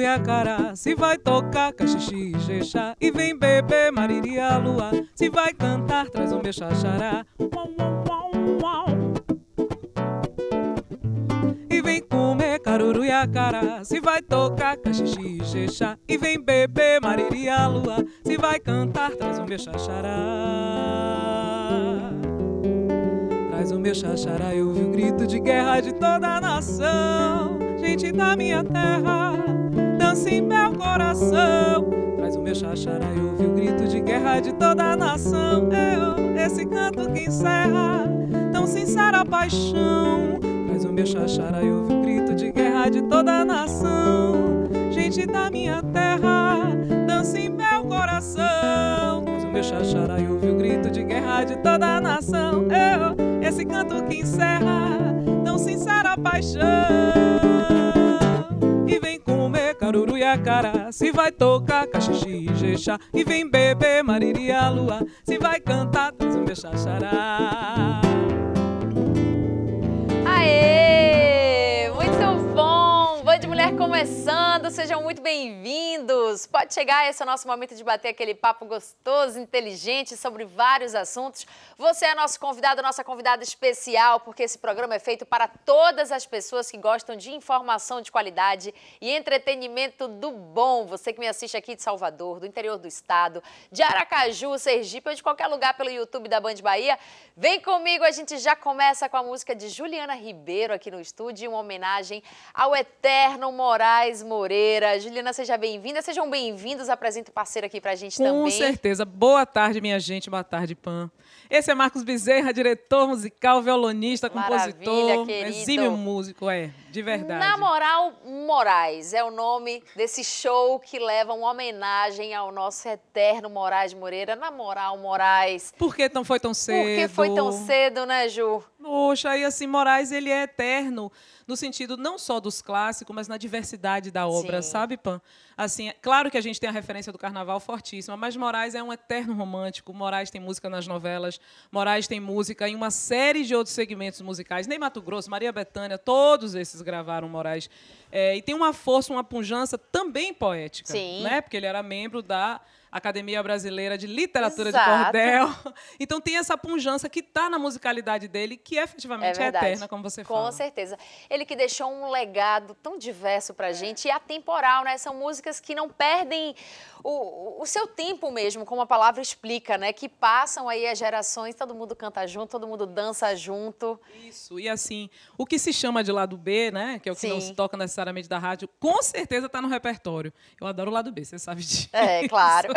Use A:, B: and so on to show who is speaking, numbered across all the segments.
A: e acará. Se vai tocar caxixi e jexá. E vem beber mariri a lua. Se vai cantar, traz um xaxará E vem comer caruru e acará. Se vai tocar caxixi e jexá. E vem beber mariri a lua. Se vai cantar, traz um xaxará Traz um xaxará Eu ouvi o grito de guerra de toda a nação gente da minha terra dança em meu coração. Traz o meu xaxará e ouve o grito de guerra de toda a nação. Eu, esse canto que encerra tão sincera paixão. Traz o meu xaxará e ouve o grito de guerra de toda a nação. Gente da minha terra, dança em meu coração. Traz o meu xaxará e ouve o grito de guerra de toda a nação. Eu, esse canto que encerra tão sincera paixão caruru e acara, Se vai tocar cachixi, e jexá. E vem beber mariri a lua. Se vai cantar um bexaxará.
B: Aê! Mulher começando, sejam muito bem-vindos. Pode chegar, esse é o nosso momento de bater aquele papo gostoso, inteligente sobre vários assuntos. Você é nosso convidado, nossa convidada especial, porque esse programa é feito para todas as pessoas que gostam de informação de qualidade e entretenimento do bom. Você que me assiste aqui de Salvador, do interior do estado, de Aracaju, Sergipe ou de qualquer lugar pelo YouTube da Band Bahia, vem comigo, a gente já começa com a música de Juliana Ribeiro aqui no estúdio, uma homenagem ao eterno Moraes Moreira. Juliana, seja bem-vinda, sejam bem-vindos. Apresenta o parceiro aqui para a gente Com também. Com certeza.
A: Boa tarde, minha gente. Boa tarde, Pan. Esse é Marcos Bezerra, diretor musical, violonista, compositor, exímio músico, é, de verdade. Na
B: moral, Moraes é o nome desse show que leva uma homenagem ao nosso eterno Moraes Moreira. Na moral, Moraes.
A: Por que não foi tão cedo? Por que foi tão cedo, né, Ju? Poxa, e assim, Moraes, ele é eterno, no sentido não só dos clássicos, mas na diversidade da obra, Sim. sabe, Pan? Assim, é claro que a gente tem a referência do carnaval fortíssima, mas Moraes é um eterno romântico. Moraes tem música nas novelas, Moraes tem música em uma série de outros segmentos musicais. Nem Mato Grosso, Maria Bethânia, todos esses gravaram Moraes. É, e tem uma força, uma pujança também poética, Sim. né? Porque ele era membro da Academia Brasileira de Literatura Exato. de Cordel. Então tem essa punjança que está na musicalidade dele, que efetivamente é, é eterna, como você Com fala. Com
B: certeza. Ele que deixou um legado tão diverso para a gente e atemporal, né? São músicas que não perdem o, o seu tempo mesmo, como a palavra explica, né? Que passam aí as gerações, todo mundo canta junto, todo mundo dança junto.
A: Isso, e assim, o que se chama de lado B, né? Que é o que Sim. não se toca necessariamente da rádio, com certeza está no repertório. Eu adoro o lado B, você sabe disso. É, claro.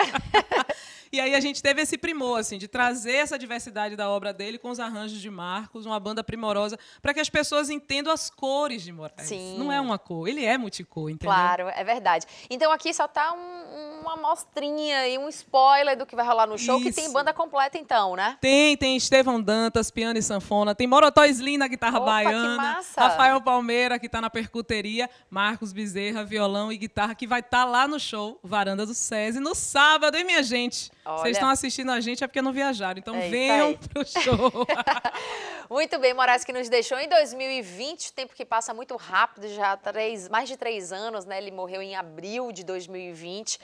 A: E aí a gente teve esse primor, assim, de trazer essa diversidade da obra dele com os arranjos de Marcos, uma banda primorosa, para que as pessoas entendam as cores de Moraes. Sim. Não é uma cor, ele é multicor, entendeu? Claro, é verdade. Então
B: aqui só está um, uma amostrinha e um spoiler do que vai rolar no show, Isso. que tem banda completa
A: então, né? Tem, tem Estevão Dantas, piano e sanfona, tem Morotó Slim na guitarra Opa, baiana, Rafael Palmeira, que está na percuteria, Marcos Bezerra, violão e guitarra, que vai estar tá lá no show Varanda do SESI no sábado, hein, minha gente? Vocês estão assistindo a gente é porque não viajaram, então é, venham pro show.
B: muito bem, Moraes, que nos deixou em 2020, tempo que passa muito rápido, já três, mais de três anos, né? Ele morreu em abril de 2020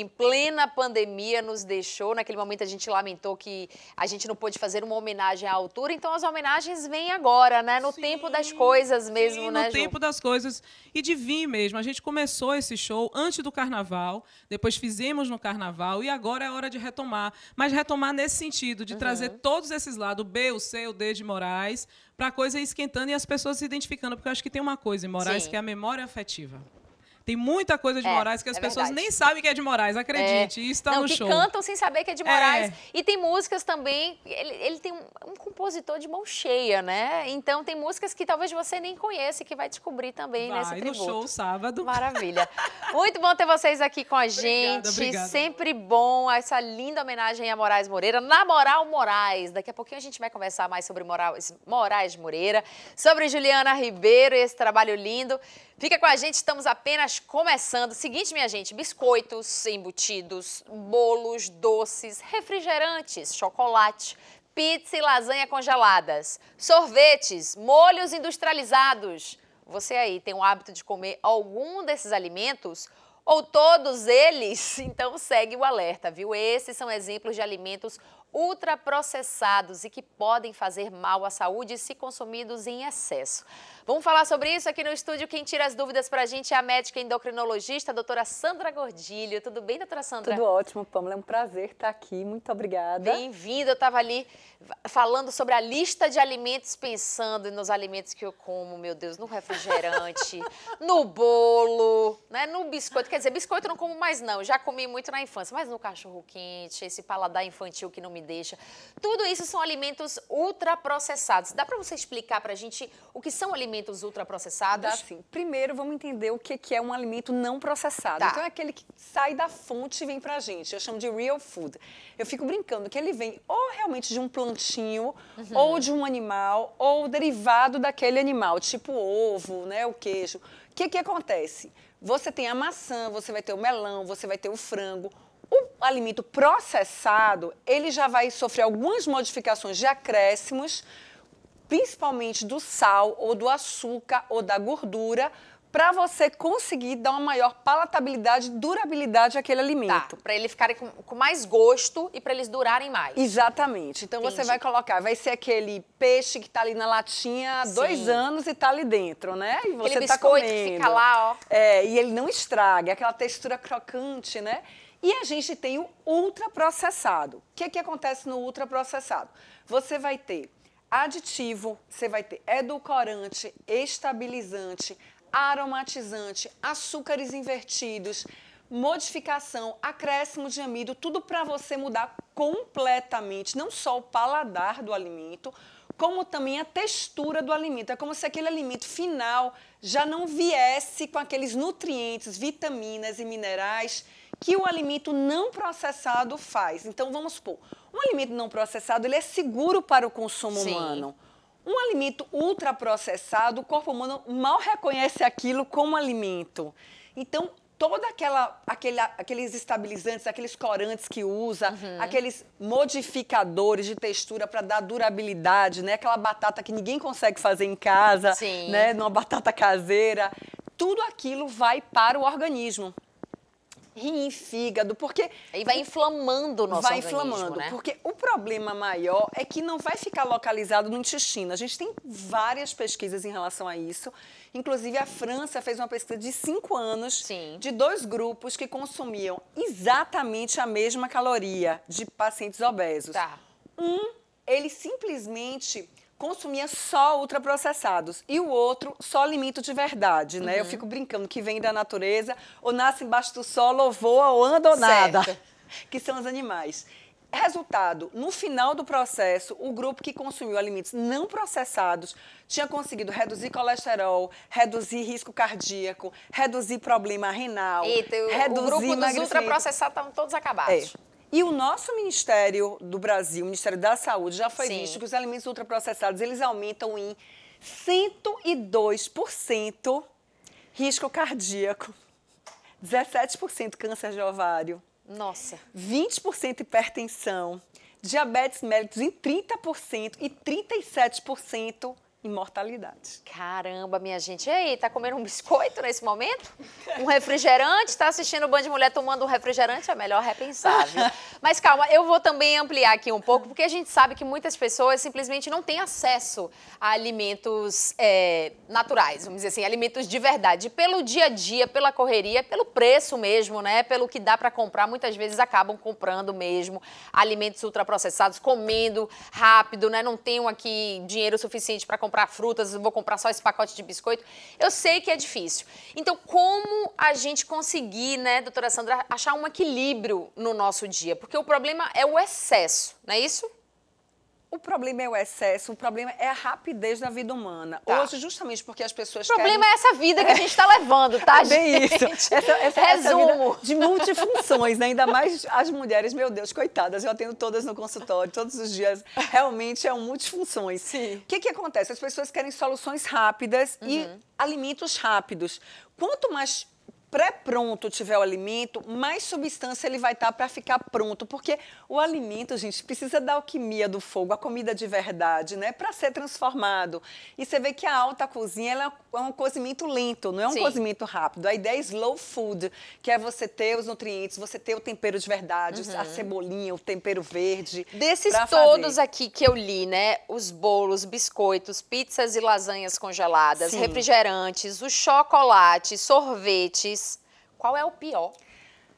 B: em plena pandemia nos deixou. Naquele momento a gente lamentou que a gente não pôde fazer uma homenagem à altura, então as homenagens vêm agora, né? No sim, tempo das coisas mesmo, sim, né? No Ju? tempo
A: das coisas e de vir mesmo. A gente começou esse show antes do carnaval, depois fizemos no carnaval e agora é hora de retomar. Mas retomar nesse sentido, de uhum. trazer todos esses lados, B, o C, o D de Moraes, para a coisa ir esquentando e as pessoas se identificando, porque eu acho que tem uma coisa em Moraes Sim. que é a memória afetiva. Tem muita coisa de é, Moraes que as é pessoas verdade. nem sabem que é de Moraes, acredite. É. Isso está no que show. cantam
B: sem saber que é de Moraes. É. E tem músicas também. Ele, ele tem um, um, compositor de mão cheia, né? Então tem músicas que talvez você nem conheça que vai descobrir também vai, nesse tributo. no show sábado. Maravilha. Muito bom ter vocês aqui com a gente. Sempre bom essa linda homenagem a Moraes Moreira. Na moral, Moraes. Daqui a pouquinho a gente vai conversar mais sobre Moraes, Moraes Moreira, sobre Juliana Ribeiro e esse trabalho lindo. Fica com a gente, estamos apenas começando. Seguinte, minha gente, biscoitos, embutidos, bolos, doces, refrigerantes, chocolate, pizza e lasanha congeladas, sorvetes, molhos industrializados. Você aí tem o hábito de comer algum desses alimentos? ou todos eles, então segue o alerta, viu? Esses são exemplos de alimentos ultraprocessados e que podem fazer mal à saúde se consumidos em excesso. Vamos falar sobre isso aqui no estúdio. Quem tira as dúvidas para a gente é a médica endocrinologista, a doutora Sandra Gordilho.
C: Tudo bem, doutora Sandra? Tudo ótimo, Pamela. É um prazer estar aqui. Muito obrigada. Bem-vinda.
B: Eu estava ali falando sobre a lista de alimentos, pensando nos alimentos que eu como, meu Deus, no refrigerante, no bolo, né, no biscoito. Quer dizer, biscoito eu não como mais, não. Eu já comi muito na infância, mas no cachorro quente, esse paladar infantil que não me deixa. Tudo isso são alimentos ultraprocessados. Dá para você explicar para a gente o que são alimentos?
C: alimentos ultraprocessados? Dá sim. Primeiro, vamos entender o que é um alimento não processado. Tá. Então, é aquele que sai da fonte e vem pra gente. Eu chamo de real food. Eu fico brincando que ele vem ou realmente de um plantinho, uhum. ou de um animal, ou derivado daquele animal, tipo ovo, né, o queijo. O que, que acontece? Você tem a maçã, você vai ter o melão, você vai ter o frango, o alimento processado, ele já vai sofrer algumas modificações de acréscimos principalmente do sal ou do açúcar ou da gordura, para você conseguir dar uma maior palatabilidade e durabilidade àquele alimento. Tá, para ele ficarem com, com, mais gosto e para eles durarem mais. Exatamente. Então Entendi. você vai colocar, vai ser aquele peixe que está ali na latinha há dois anos e está ali dentro, né? E você aquele tá biscoito comendo. que fica lá, ó. É, e ele não estraga, é aquela textura crocante, né? E a gente tem o ultraprocessado. O que, que acontece no ultraprocessado? Você vai ter aditivo, você vai ter edulcorante, estabilizante, aromatizante, açúcares invertidos, modificação, acréscimo de amido, tudo para você mudar completamente, não só o paladar do alimento, como também a textura do alimento. É como se aquele alimento final já não viesse com aqueles nutrientes, vitaminas e minerais que o alimento não processado faz. Então, vamos supor, um alimento não processado ele é seguro para o consumo Sim. humano. Um alimento ultraprocessado, o corpo humano mal reconhece aquilo como alimento. Então, toda aquela aquele, aqueles estabilizantes, aqueles corantes que usa, uhum. aqueles modificadores de textura para dar durabilidade, né? Aquela batata que ninguém consegue fazer em casa, Sim. né? Numa batata caseira, tudo aquilo vai para o organismo rim, fígado, porque... E vai inflamando o nosso Vai inflamando, né? porque o problema maior é que não vai ficar localizado no intestino. A gente tem várias pesquisas em relação a isso. Inclusive, a França fez uma pesquisa de cinco anos Sim. de dois grupos que consumiam exatamente a mesma caloria de pacientes obesos. Tá. Um, ele simplesmente consumia só ultraprocessados e o outro só alimento de verdade, né? Uhum. Eu fico brincando que vem da natureza, ou nasce embaixo do solo, ou voa, ou anda ou nada, certo. que são os animais. Resultado, no final do processo, o grupo que consumiu alimentos não processados tinha conseguido reduzir colesterol, reduzir risco cardíaco, reduzir problema renal, Eita, reduzir o grupo dos ultraprocessados estavam todos acabados. É. E o nosso Ministério do Brasil, o Ministério da Saúde, já foi Sim. visto que os alimentos ultraprocessados, eles aumentam em 102% risco cardíaco, 17% câncer de ovário, nossa, 20% hipertensão, diabetes mellitus em 30% e 37% imortalidade. Caramba,
B: minha gente. E aí, tá comendo um biscoito nesse momento? Um refrigerante? Tá assistindo o Band Mulher tomando um refrigerante? É melhor repensar, viu? Mas calma, eu vou também ampliar aqui um pouco, porque a gente sabe que muitas pessoas simplesmente não têm acesso a alimentos é, naturais, vamos dizer assim, alimentos de verdade. Pelo dia a dia, pela correria, pelo preço mesmo, né? Pelo que dá para comprar, muitas vezes acabam comprando mesmo alimentos ultraprocessados, comendo rápido, né? Não tenho aqui dinheiro suficiente para comprar comprar frutas, vou comprar só esse pacote de biscoito. Eu sei que é difícil. Então, como a gente conseguir, né, doutora
C: Sandra, achar um equilíbrio no nosso dia? Porque o problema é o excesso, não é isso? O problema é o excesso, o problema é a rapidez da vida humana. Tá. Hoje, justamente porque as pessoas querem... O problema querem... é essa vida que a gente está levando, tá, é bem gente? isso. Essa, essa, Resumo. Essa de multifunções, né? Ainda mais as mulheres, meu Deus, coitadas. Eu atendo todas no consultório, todos os dias. Realmente é um multifunções. Sim. O que, que acontece? As pessoas querem soluções rápidas uhum. e alimentos rápidos. Quanto mais pré-pronto tiver o alimento, mais substância ele vai estar tá para ficar pronto, porque o alimento, gente, precisa da alquimia do fogo, a comida de verdade, né, para ser transformado. E você vê que a alta cozinha é um cozimento lento, não é um Sim. cozimento rápido. A ideia é slow food, que é você ter os nutrientes, você ter o tempero de verdade, uhum. a cebolinha, o tempero verde. Desses todos fazer.
B: aqui que eu li, né, os bolos, biscoitos, pizzas e lasanhas congeladas, Sim.
C: refrigerantes, o chocolate, sorvetes qual é o pior?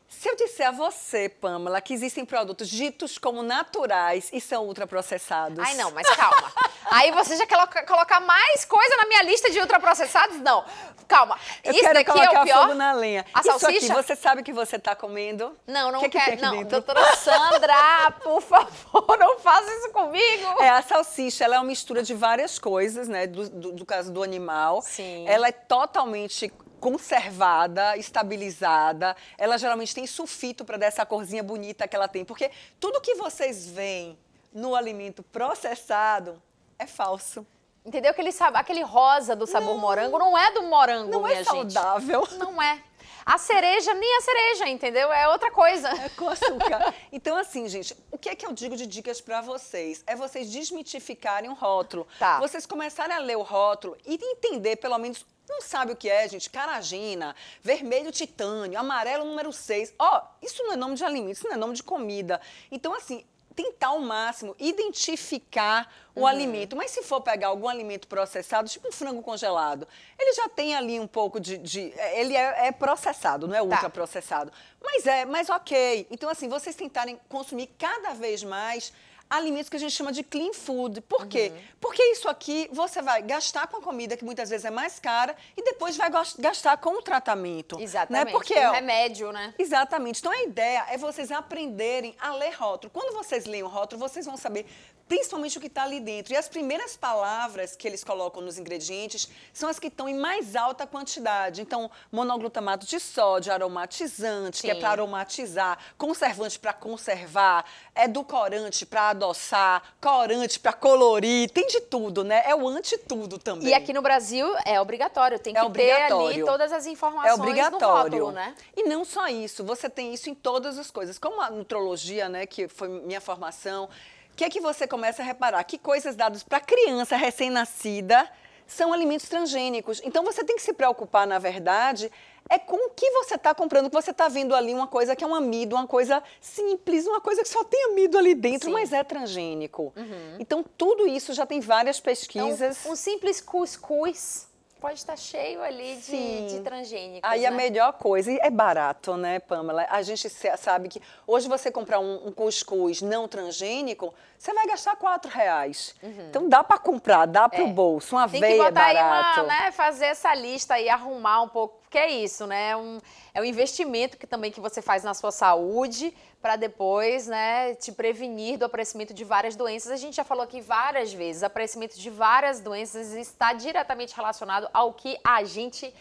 C: Se eu disser a você, Pamela, que existem produtos ditos como naturais e são ultraprocessados. Ai, não, mas calma. Aí você já quer colocar mais coisa na minha lista de ultraprocessados? Não. Calma. Eu isso é daqui é o pior. Fogo na lenha. A isso salsicha? Aqui, você sabe que você está comendo? Não, não é que quero. É que não, dentro? doutora Sandra, por favor, não faça isso comigo. É, a salsicha, ela é uma mistura de várias coisas, né? Do, do, do caso do animal. Sim. Ela é totalmente conservada, estabilizada. Ela geralmente tem sulfito para dar essa corzinha bonita que ela tem. Porque tudo que vocês veem no alimento processado é falso.
B: Entendeu? Aquele, aquele rosa do sabor não, morango não é do morango, não é minha é saudável. Gente. Não é. A cereja nem a cereja,
C: entendeu? É outra coisa. É com açúcar. então, assim, gente, o que é que eu digo de dicas para vocês? É vocês desmitificarem o rótulo. Tá. Vocês começarem a ler o rótulo e entender, pelo menos, não sabe o que é, gente. Caragina, vermelho titânio, amarelo número 6. Ó, oh, isso não é nome de alimento, isso não é nome de comida. Então, assim, tentar ao máximo identificar o uhum. alimento. Mas se for pegar algum alimento processado, tipo um frango congelado, ele já tem ali um pouco de. de é, ele é, é, processado, não é tá. ultra processado. Mas é, mas ok. Então, assim, vocês tentarem consumir cada vez mais alimentos que a gente chama de clean food. Por quê? Uhum. Porque isso aqui você vai gastar com a comida que muitas vezes é mais cara e depois vai gastar com o tratamento. Né? Exatamente. Né? Porque, com ó, é remédio, né? Exatamente. Então a ideia é vocês aprenderem a ler rótulo. Quando vocês leem o rótulo, vocês vão saber principalmente o que está ali dentro. E as primeiras palavras que eles colocam nos ingredientes são as que estão em mais alta quantidade. Então, monoglutamato de sódio, aromatizante, Sim. que é para aromatizar, conservante para conservar, é edulcorante para adoçar, corante para colorir, tem de tudo, né? É o anti-tudo também. E aqui no Brasil
B: é obrigatório, tem é que obrigatório. ter ali todas as é informações é obrigatório. no rótulo, né?
C: E não só isso, você tem isso em todas as coisas. Como a nutrologia, né, que foi minha formação, o que é que você começa a reparar? Que coisas dadas para criança recém-nascida são alimentos transgênicos. Então você tem que se preocupar, na verdade, é com o que você está comprando, que você está vendo ali uma coisa que é um amido, uma coisa simples, uma coisa que só tem amido ali dentro, Sim. mas é transgênico. Uhum. Então tudo isso já tem várias então, pesquisas.
B: Então, um simples cuscuz pode estar cheio ali de, de transgênicos. Aí né? a melhor
C: coisa, e é barato, né, Pamela? A gente sabe que hoje você comprar um, um cuscuz não transgênico, você vai gastar quatro reais. Uhum. Então dá para comprar, dá é. pro bolso. Uma Tem veia que é botar é barato. Aí uma, né,
B: fazer essa lista e arrumar um pouco porque é isso, né? É um, é um investimento que também que você faz na sua saúde para depois, né, te prevenir do aparecimento de várias doenças. A gente já falou aqui várias vezes, aparecimento de várias doenças está diretamente relacionado ao que a gente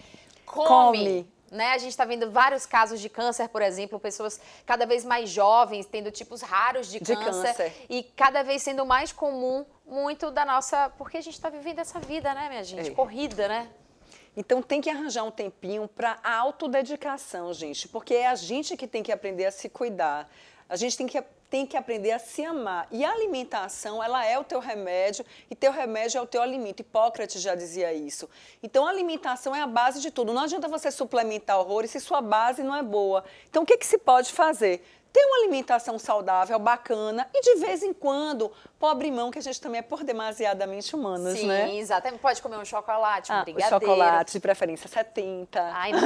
B: come. come. Né? A gente está vendo vários casos de câncer, por exemplo, pessoas cada vez mais jovens tendo tipos raros de, de câncer, câncer, e cada vez sendo mais comum muito da nossa. Porque a gente está vivendo essa vida, né, minha gente? É.
C: Corrida, né? Então tem que arranjar um tempinho para autodedicação, gente, porque é a gente que tem que aprender a se cuidar. A gente tem que, tem que aprender a se amar. E a alimentação, ela é o teu remédio e teu remédio é o teu alimento. Hipócrates já dizia isso. Então a alimentação é a base de tudo. Não adianta você suplementar horrores se sua base não é boa. Então o que, que se pode fazer? ter uma alimentação saudável, bacana e de vez em quando, pobre mão, que a gente também é por demasiadamente humanas, Sim, né? Sim, exatamente. Pode comer um chocolate, um ah, brigadeiro. chocolate, de preferência 70. Ai, não.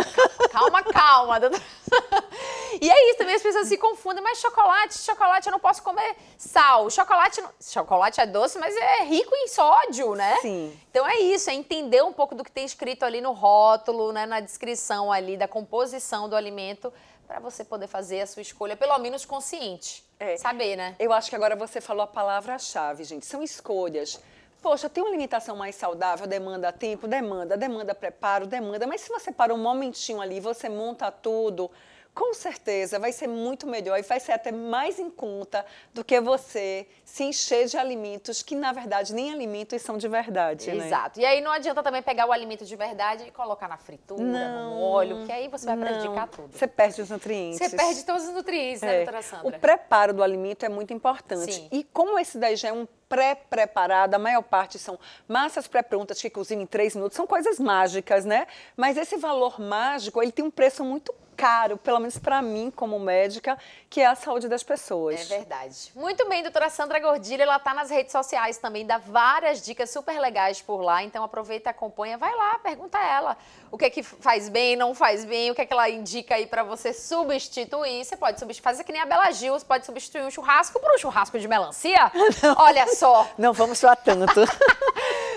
C: Calma, calma.
B: e é isso, também as pessoas se confundem. Mas chocolate, chocolate eu não posso comer sal. Chocolate, não... chocolate é doce, mas é rico em sódio, né? Sim. Então é isso, é entender um pouco do que tem escrito ali no rótulo, né, na descrição ali da composição do alimento para você
C: poder fazer a sua escolha, pelo menos consciente. É. Saber, né? Eu acho que agora você falou a palavra-chave, gente. São escolhas. Poxa, tem uma alimentação mais saudável, demanda tempo, demanda, demanda preparo, demanda. Mas se você para um momentinho ali, você monta tudo, com certeza vai ser muito melhor e vai ser até mais em conta do que você se encher de alimentos que, na verdade, nem alimentos são de verdade. Né? Exato. Né? E aí não adianta também pegar o alimento de verdade e colocar na fritura, não, no óleo, que aí você vai não. prejudicar tudo. Você perde os nutrientes. Você perde todos
A: os nutrientes, né, é. né, doutora Sandra? O
C: preparo do alimento é muito importante. Sim. E como esse daí já é um pré preparado a maior parte são massas pré-prontas que cozinham em três minutos, são coisas mágicas, né? Mas esse valor mágico, ele tem um preço muito caro, pelo menos para mim como médica, que é a saúde das pessoas. É
B: verdade. Muito bem, doutora Sandra Gordilha, ela tá nas redes sociais também, dá várias dicas super legais por lá, então aproveita, acompanha, vai lá, pergunta a ela o que é que faz bem, não faz bem, o que é que ela indica aí para você substituir. Você pode substituir, fazer que nem a Bela Gil, você pode substituir um churrasco por um churrasco de melancia. Não. Olha só.
C: Não vamos falar tanto.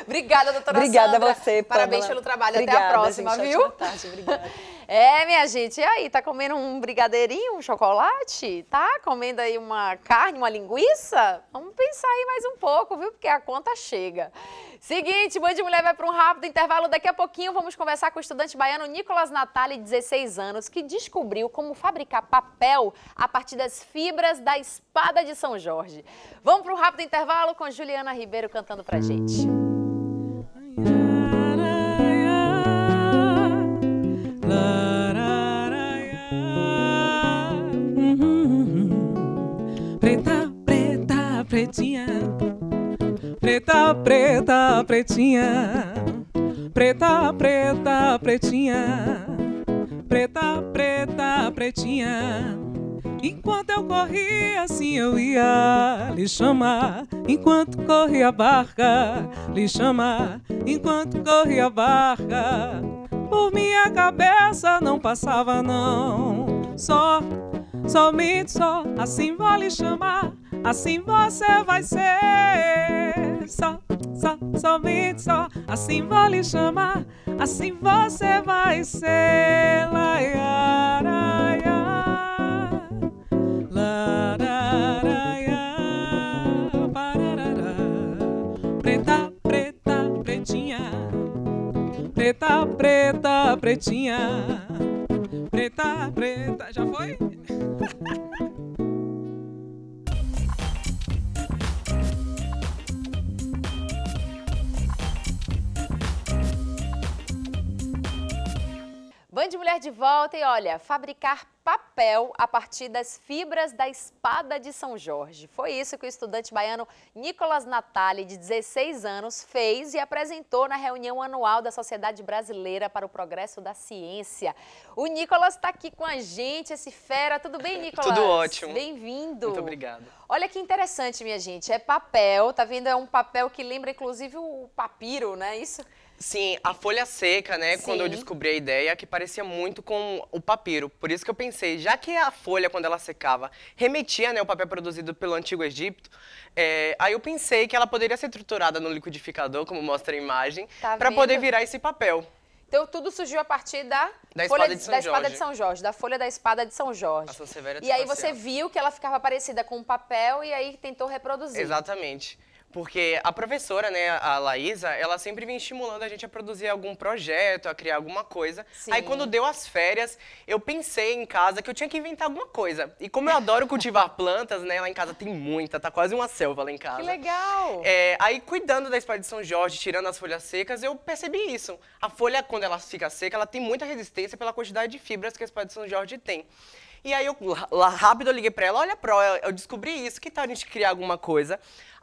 B: Obrigada, doutora Obrigada Sandra. a você, Parabéns pela... pelo trabalho. Obrigada, Até a próxima, gente, viu? Boa tarde, obrigada. É, minha gente, e aí, tá comendo um brigadeirinho, um chocolate? Tá comendo aí uma carne, uma linguiça? Vamos pensar aí mais um pouco, viu? Porque a conta chega. Seguinte, Band Mulher vai para um rápido intervalo. Daqui a pouquinho vamos conversar com o estudante baiano Nicolas Natali, 16 anos, que descobriu como fabricar papel a partir das fibras da espada de São Jorge. Vamos para um rápido intervalo com Juliana Ribeiro cantando para gente.
A: Preta, preta, pretinha Preta, preta, pretinha. Preta, preta, pretinha. Preta, preta, pretinha. Enquanto eu corria, assim eu ia lhe chamar. Enquanto corria a barca, lhe chamar. Enquanto corria a barca, por minha cabeça não passava, não. Só, somente só, assim vou lhe chamar. Assim você vai ser só, só, somente só. Assim vou lhe chamar, assim você vai ser. Laiaraia, lararaia, pararara. Preta, preta, pretinha. Preta, preta, pretinha. Preta, preta. Já foi?
B: Band Mulher de volta e olha, fabricar papel a partir das fibras da espada de São Jorge. Foi isso que o estudante baiano Nicolas Natali, de 16 anos, fez e apresentou na reunião anual da Sociedade Brasileira para o Progresso da Ciência. O Nicolas está aqui com a gente, esse fera. Tudo bem, Nicolas? Tudo ótimo. Bem-vindo. Muito obrigado. Olha que interessante, minha gente. É papel, tá vendo? É um papel que lembra, inclusive, o papiro, né? Isso?
D: Sim, a folha seca, né? Sim. Quando eu descobri a ideia, que parecia muito com o papiro. Por isso que eu pensei, já que a folha, quando ela secava, remetia né, o papel produzido pelo Antigo Egito, é, aí eu pensei que ela poderia ser triturada no liquidificador, como mostra a imagem, tá para poder virar esse papel.
B: Então tudo surgiu a partir da, da, folha, espada, de São da Jorge. espada de São Jorge, da folha da espada de São Jorge. e aí você viu que ela ficava parecida com um papel e aí tentou reproduzir.
D: Exatamente. Porque a professora, né, a Laísa, ela sempre vem estimulando a gente a produzir algum projeto, a criar alguma coisa. Sim. Aí quando deu as férias, eu pensei em casa que eu tinha que inventar alguma coisa. E como eu adoro cultivar plantas, né, lá em casa tem muita, tá quase uma selva lá em casa. Que legal! É, aí cuidando da espada de São Jorge, tirando as folhas secas, eu percebi isso. A folha, quando ela fica seca, ela tem muita resistência pela quantidade de fibras que a espada de São Jorge tem. E aí eu lá, rápido eu liguei para ela, olha, Pro, eu descobri isso, que tal a gente criar alguma coisa?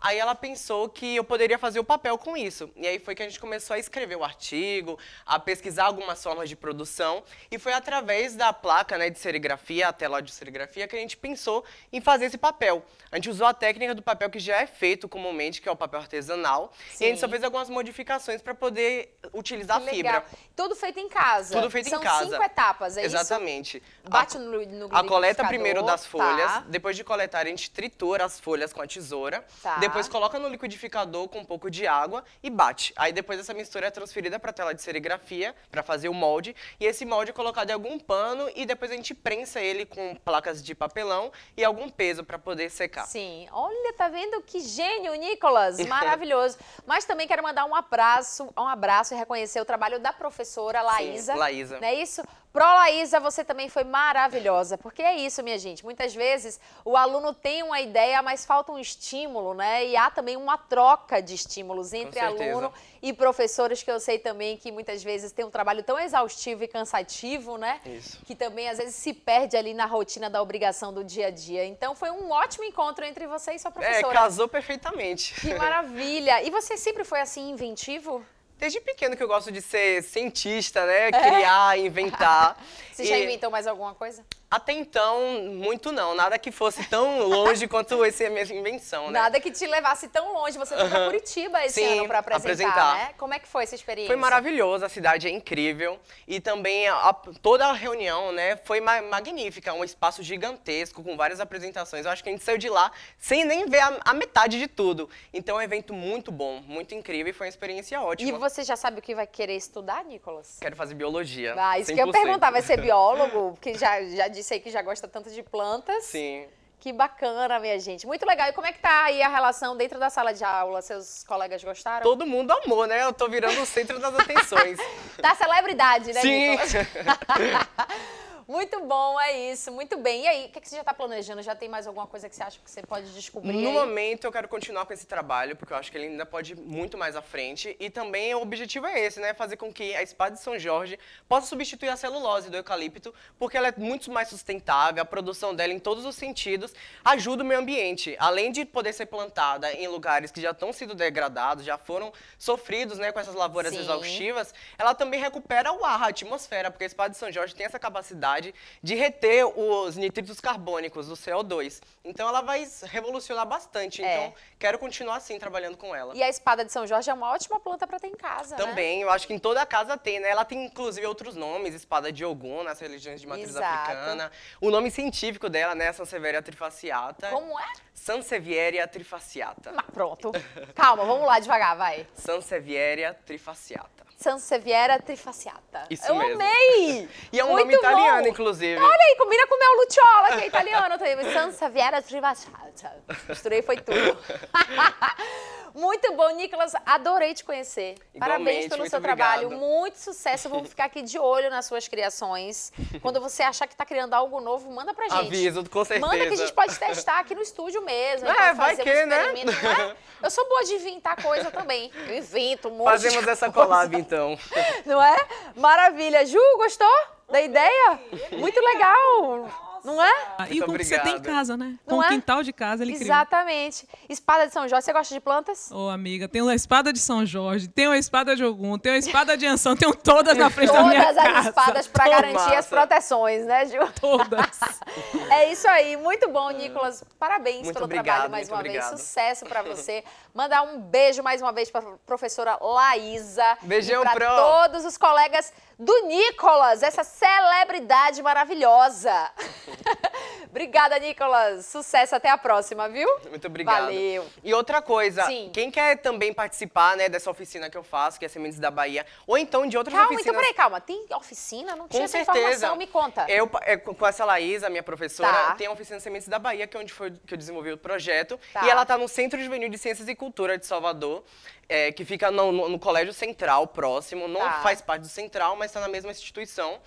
D: Aí ela pensou que eu poderia fazer o papel com isso. E aí foi que a gente começou a escrever o artigo, a pesquisar algumas formas de produção. E foi através da placa né, de serigrafia, a tela de serigrafia, que a gente pensou em fazer esse papel. A gente usou a técnica do papel que já é feito comumente, que é o papel artesanal. Sim. E a gente só fez algumas modificações para poder utilizar que a fibra. Legal.
B: Tudo feito em casa. Tudo feito São em casa. São cinco etapas, é Exatamente.
D: isso? Exatamente. Bate no, no A coleta primeiro das tá. folhas. Tá. Depois de coletar, a gente tritura as folhas com a tesoura. Tá. Depois depois coloca no liquidificador com um pouco de água e bate. Aí depois essa mistura é transferida para a tela de serigrafia para fazer o molde e esse molde é colocado em algum pano e depois a gente prensa ele com placas de papelão e algum peso para poder secar. Sim.
B: Olha, tá vendo que gênio, Nicolas? Maravilhoso. Mas também quero mandar um abraço, um abraço e reconhecer o trabalho da professora Laísa. Sim, Laísa. Não é isso? Pro Laísa, você também foi maravilhosa, porque é isso, minha gente. Muitas vezes o aluno tem uma ideia, mas falta um estímulo, né? E há também uma troca de estímulos entre aluno e professores, que eu sei também que muitas vezes tem um trabalho tão exaustivo e cansativo, né? Isso. Que também às vezes se perde ali na rotina da obrigação do dia a dia. Então foi um ótimo encontro entre você e sua é, professora. É, casou
D: perfeitamente. Que
B: maravilha. E você sempre foi assim inventivo?
D: Desde pequeno que eu gosto de ser cientista, né? É. Criar, inventar. Vocês já inventou
B: mais alguma coisa?
D: Até então, muito não. Nada que fosse tão longe quanto essa é minha invenção, né?
B: Nada que te levasse tão longe. Você foi pra Curitiba esse Sim, ano pra apresentar, apresentar, né? Como é que foi essa experiência? Foi
D: maravilhoso, a cidade é incrível. E também a, a, toda a reunião, né, foi ma magnífica. Um espaço gigantesco, com várias apresentações. Eu acho que a gente saiu de lá sem nem ver a, a metade de tudo. Então, é um evento muito bom, muito incrível e foi uma experiência ótima. E você
B: já sabe o que vai querer estudar,
D: Nicolas? Quero fazer biologia. Ah, isso 100%. que eu ia perguntar. Vai ser
B: biólogo? Porque já, já disse aí que já gosta tanto de plantas. Sim. Que bacana, minha gente. Muito legal. E como é que tá aí a relação dentro da sala de aula? Seus colegas gostaram? Todo
D: mundo amou, né? Eu tô virando o centro das atenções.
B: da tá celebridade, né? Sim. Muito bom, é isso. Muito bem. E aí, o que, é que você já está planejando? Já tem mais alguma coisa que você acha que você pode descobrir? No aí?
D: momento, eu quero continuar com esse trabalho, porque eu acho que ele ainda pode ir muito mais à frente. E também o objetivo é esse, né? Fazer com que a espada de São Jorge possa substituir a celulose do eucalipto, porque ela é muito mais sustentável, a produção dela em todos os sentidos ajuda o meio ambiente. Além de poder ser plantada em lugares que já estão sendo degradados, já foram sofridos né, com essas lavouras Sim. exaustivas, ela também recupera o ar, a atmosfera, porque a espada de São Jorge tem essa capacidade capacidade de reter os nitritos carbônicos, do CO2. Então ela vai revolucionar bastante. É. Então quero continuar assim trabalhando com ela. E a
B: espada de São Jorge é uma ótima planta para ter em casa, né? Também,
D: né? eu acho que em toda a casa tem, né? Ela tem inclusive outros nomes, espada de Ogum nas religiões de matriz Exato. africana. O nome científico dela, né, Sansevieria trifaciata. Como é? Sansevieria trifaciata. Mas ah, pronto.
B: Calma, vamos lá devagar, vai.
D: Sansevieria trifaciata.
B: Sanseviera trifaciata. Isso eu mesmo. amei! e é um Muito nome italiano, bom.
D: inclusive. Olha
B: aí, combina com o meu Luciola, que é italiano. também. Tá Sanseviera trifaciata. Misturei, foi tudo. Muito bom, Nicolas. Adorei te conhecer. Igualmente, Parabéns pelo seu obrigado. trabalho. Muito sucesso. Vamos ficar aqui de olho nas suas criações. Quando você achar que está criando algo novo, manda pra gente. Aviso, com certeza. Manda que a gente pode testar aqui no estúdio mesmo. É, vai que, um né?
A: né?
B: Eu sou boa de inventar coisa também. Eu invento um Fazemos essa collab, então. Não é? Maravilha. Ju, gostou da ideia? Muito legal. Não é?
A: Ah, muito e o que você tem em casa,
B: né? Com o é? quintal de casa, ele Exatamente. Criou. Espada de São Jorge. Você gosta de
A: plantas? Ô, oh, amiga, tenho a espada de São Jorge, tenho a espada de Ogum, tenho a espada de Anção, tenho todas na frente todas da minha casa. Todas as espadas para garantir as proteções,
B: né, Gil? Todas. é isso aí. Muito bom, Nicolas. Parabéns muito pelo obrigado, trabalho mais uma obrigado. vez. Sucesso para você. Mandar um beijo mais uma vez para professora Laísa. Beijão, pro. todos os colegas do Nicolas, essa celebridade maravilhosa. Obrigada, Nicolas. Sucesso, até a próxima, viu? Muito
D: obrigado. Valeu. E outra coisa, Sim. quem quer também participar, né, dessa oficina que eu faço, que é Sementes da Bahia, ou então de outras calma, então, oficinas... Calma, então, peraí, calma. Tem oficina? Não tinha Com essa informação, me conta. Eu, é, com essa Laís, a minha professora, tá. tem a oficina Sementes da Bahia, que é onde foi que eu desenvolvi o projeto, tá. e ela está no Centro Juvenil de Ciências e Cultura de Salvador é, que fica no, no, no, colégio central próximo, não tá. faz parte do central, mas está na mesma instituição.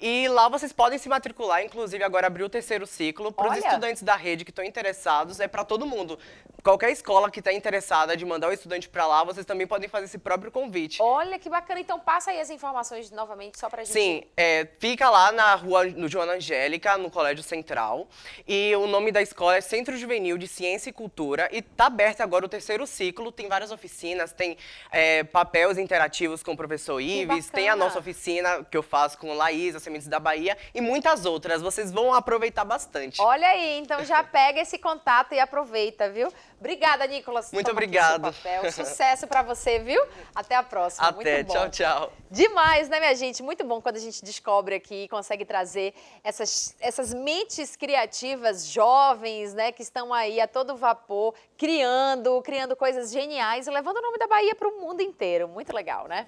D: E lá vocês podem se matricular, inclusive agora abriu o terceiro ciclo para os estudantes da rede que estão interessados, é para todo mundo. Qualquer escola que está interessada de mandar o estudante para lá, vocês também podem fazer esse próprio convite. Olha que bacana, então passa aí as informações
B: novamente só para gente. Sim,
D: é, fica lá na rua no Joana Angélica, no Colégio Central, e o nome da escola é Centro Juvenil de Ciência e Cultura e está aberto agora o terceiro ciclo, tem várias oficinas oficinas, tem é, eh, papéis interativos com o professor Ives, tem a nossa oficina que eu faço com Laís, a Sementes da Bahia e muitas outras. Vocês vão aproveitar bastante. Olha
B: aí, então já pega esse contato e aproveita, viu? Obrigada, Nicolas. Muito obrigado. Sucesso para você, viu? Até a próxima. Até, Muito bom. tchau, tchau. Demais, né, minha gente? Muito bom quando a gente descobre aqui e consegue trazer essas, essas mentes criativas jovens, né, que estão aí a todo vapor, criando, criando coisas geniais e levando o nome da Bahia para o mundo inteiro. Muito legal, né?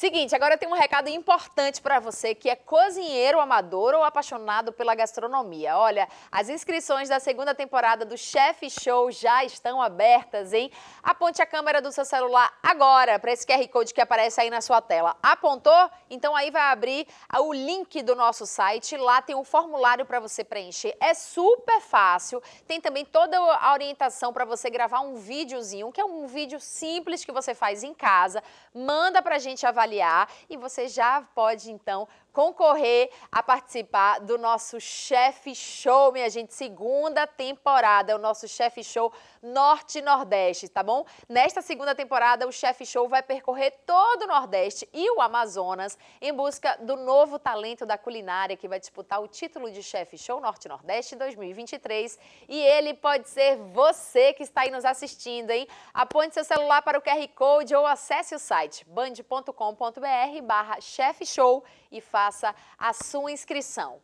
B: Seguinte, agora tem um recado importante para você que é cozinheiro amador ou apaixonado pela gastronomia. Olha, as inscrições da segunda temporada do Chef Show já estão abertas, hein? Aponte a câmera do seu celular agora para esse QR Code que aparece aí na sua tela. Apontou? Então aí vai abrir o link do nosso site. Lá tem um formulário para você preencher. É super fácil. Tem também toda a orientação para você gravar um videozinho, que é um vídeo simples que você faz em casa. Manda para a gente avaliar avaliar e você já pode então concorrer a participar do nosso Chefe Show, minha gente, segunda temporada, o nosso Chefe Show Norte Nordeste, tá bom? Nesta segunda temporada, o Chefe Show vai percorrer todo o Nordeste e o Amazonas em busca do novo talento da culinária que vai disputar o título de Chefe Show Norte Nordeste 2023, e ele pode ser você que está aí nos assistindo, hein? Aponte seu celular para o QR Code ou acesse o site band.com.br/barra Chefe Show e faça a sua inscrição.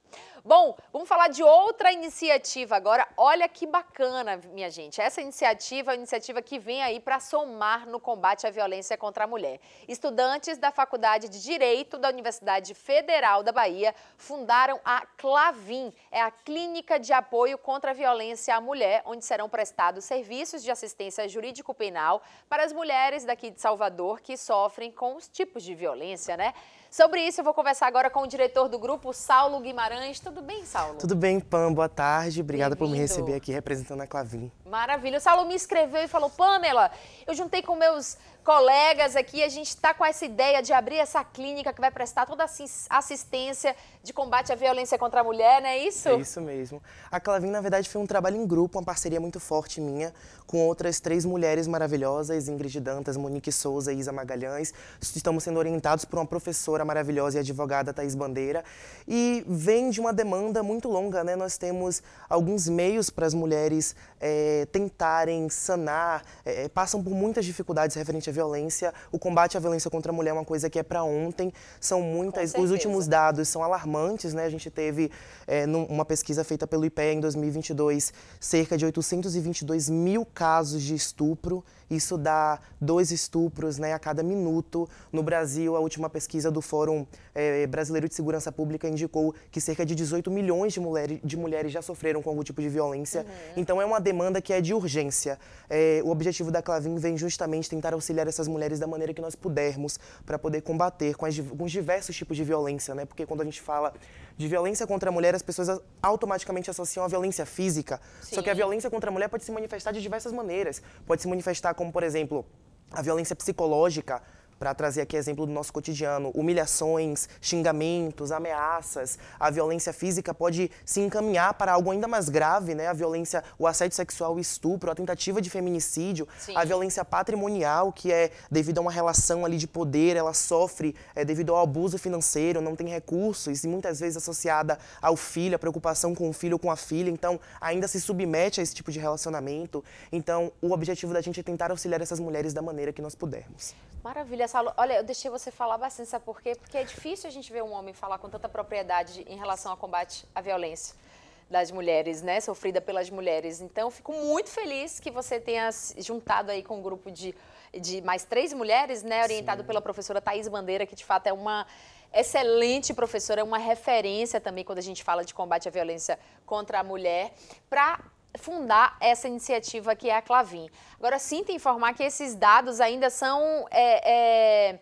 B: Bom, vamos falar de outra iniciativa agora. Olha que bacana, minha gente. Essa iniciativa é uma iniciativa que vem aí para somar no combate à violência contra a mulher. Estudantes da Faculdade de Direito da Universidade Federal da Bahia fundaram a Clavim, é a Clínica de Apoio contra a Violência à Mulher, onde serão prestados serviços de assistência jurídico-penal para as mulheres daqui de Salvador que sofrem com os tipos de violência, né? Sobre isso, eu vou conversar agora com o diretor do grupo, Saulo Guimarães. Tudo bem, Saulo? Tudo
E: bem, Pam. Boa tarde. Obrigada por me receber aqui representando a Clavin.
B: Maravilha. O Saulo me escreveu e falou, Pamela, eu juntei com meus colegas aqui, a gente está com essa ideia de abrir essa clínica que vai prestar toda a assistência de combate à violência contra a mulher, não é isso? É isso
E: mesmo. A Clavin, na verdade, foi um trabalho em grupo, uma parceria muito forte minha com outras três mulheres maravilhosas, Ingrid Dantas, Monique Souza e Isa Magalhães. Estamos sendo orientados por uma professora maravilhosa e advogada, Thaís Bandeira. E vem de uma demanda muito longa, né? Nós temos alguns meios para as mulheres é, tentarem sanar, é, passam por muitas dificuldades referente à violência, o combate à violência contra a mulher é uma coisa que é para ontem. São muitas, os últimos dados são alarmantes, né? A gente teve é, uma pesquisa feita pelo IPE em 2022, cerca de 822 mil casos de estupro. Isso dá dois estupros né, a cada minuto. No Brasil, a última pesquisa do Fórum é, Brasileiro de Segurança Pública indicou que cerca de 18 milhões de, mulher, de mulheres já sofreram com algum tipo de violência. Uhum. Então, é uma demanda que é de urgência. É, o objetivo da Clavin vem justamente tentar auxiliar apoiar essas mulheres da maneira que nós pudermos para poder combater com, as, com os diversos tipos de violência, né? Porque quando a gente fala de violência contra a mulher, as pessoas automaticamente associam a violência física. Sim. Só que a violência contra a mulher pode se manifestar de diversas maneiras. Pode se manifestar como, por exemplo, a violência psicológica, para trazer aqui exemplo do nosso cotidiano, humilhações, xingamentos, ameaças, a violência física pode se encaminhar para algo ainda mais grave, né? A violência, o assédio sexual, o estupro, a tentativa de feminicídio, Sim. a violência patrimonial, que é devido a uma relação ali de poder, ela sofre é, devido ao abuso financeiro, não tem recursos e muitas vezes associada ao filho, a preocupação com o filho ou com a filha, então ainda se submete a esse tipo de relacionamento. Então, o objetivo da gente é tentar auxiliar essas mulheres da maneira que nós pudermos.
B: Maravilha, Saulo. Olha, eu deixei você falar bastante, sabe por quê? Porque é difícil a gente ver um homem falar com tanta propriedade em relação ao combate à violência das mulheres, né? Sofrida pelas mulheres. Então, fico muito feliz que você tenha se juntado aí com um grupo de, de mais três mulheres, né? Orientado Sim. pela professora Thais Bandeira, que de fato é uma excelente professora, é uma referência também quando a gente fala de combate à violência contra a mulher, para fundar essa iniciativa que é a Clavin. Agora, sinto informar que esses dados ainda são é, é,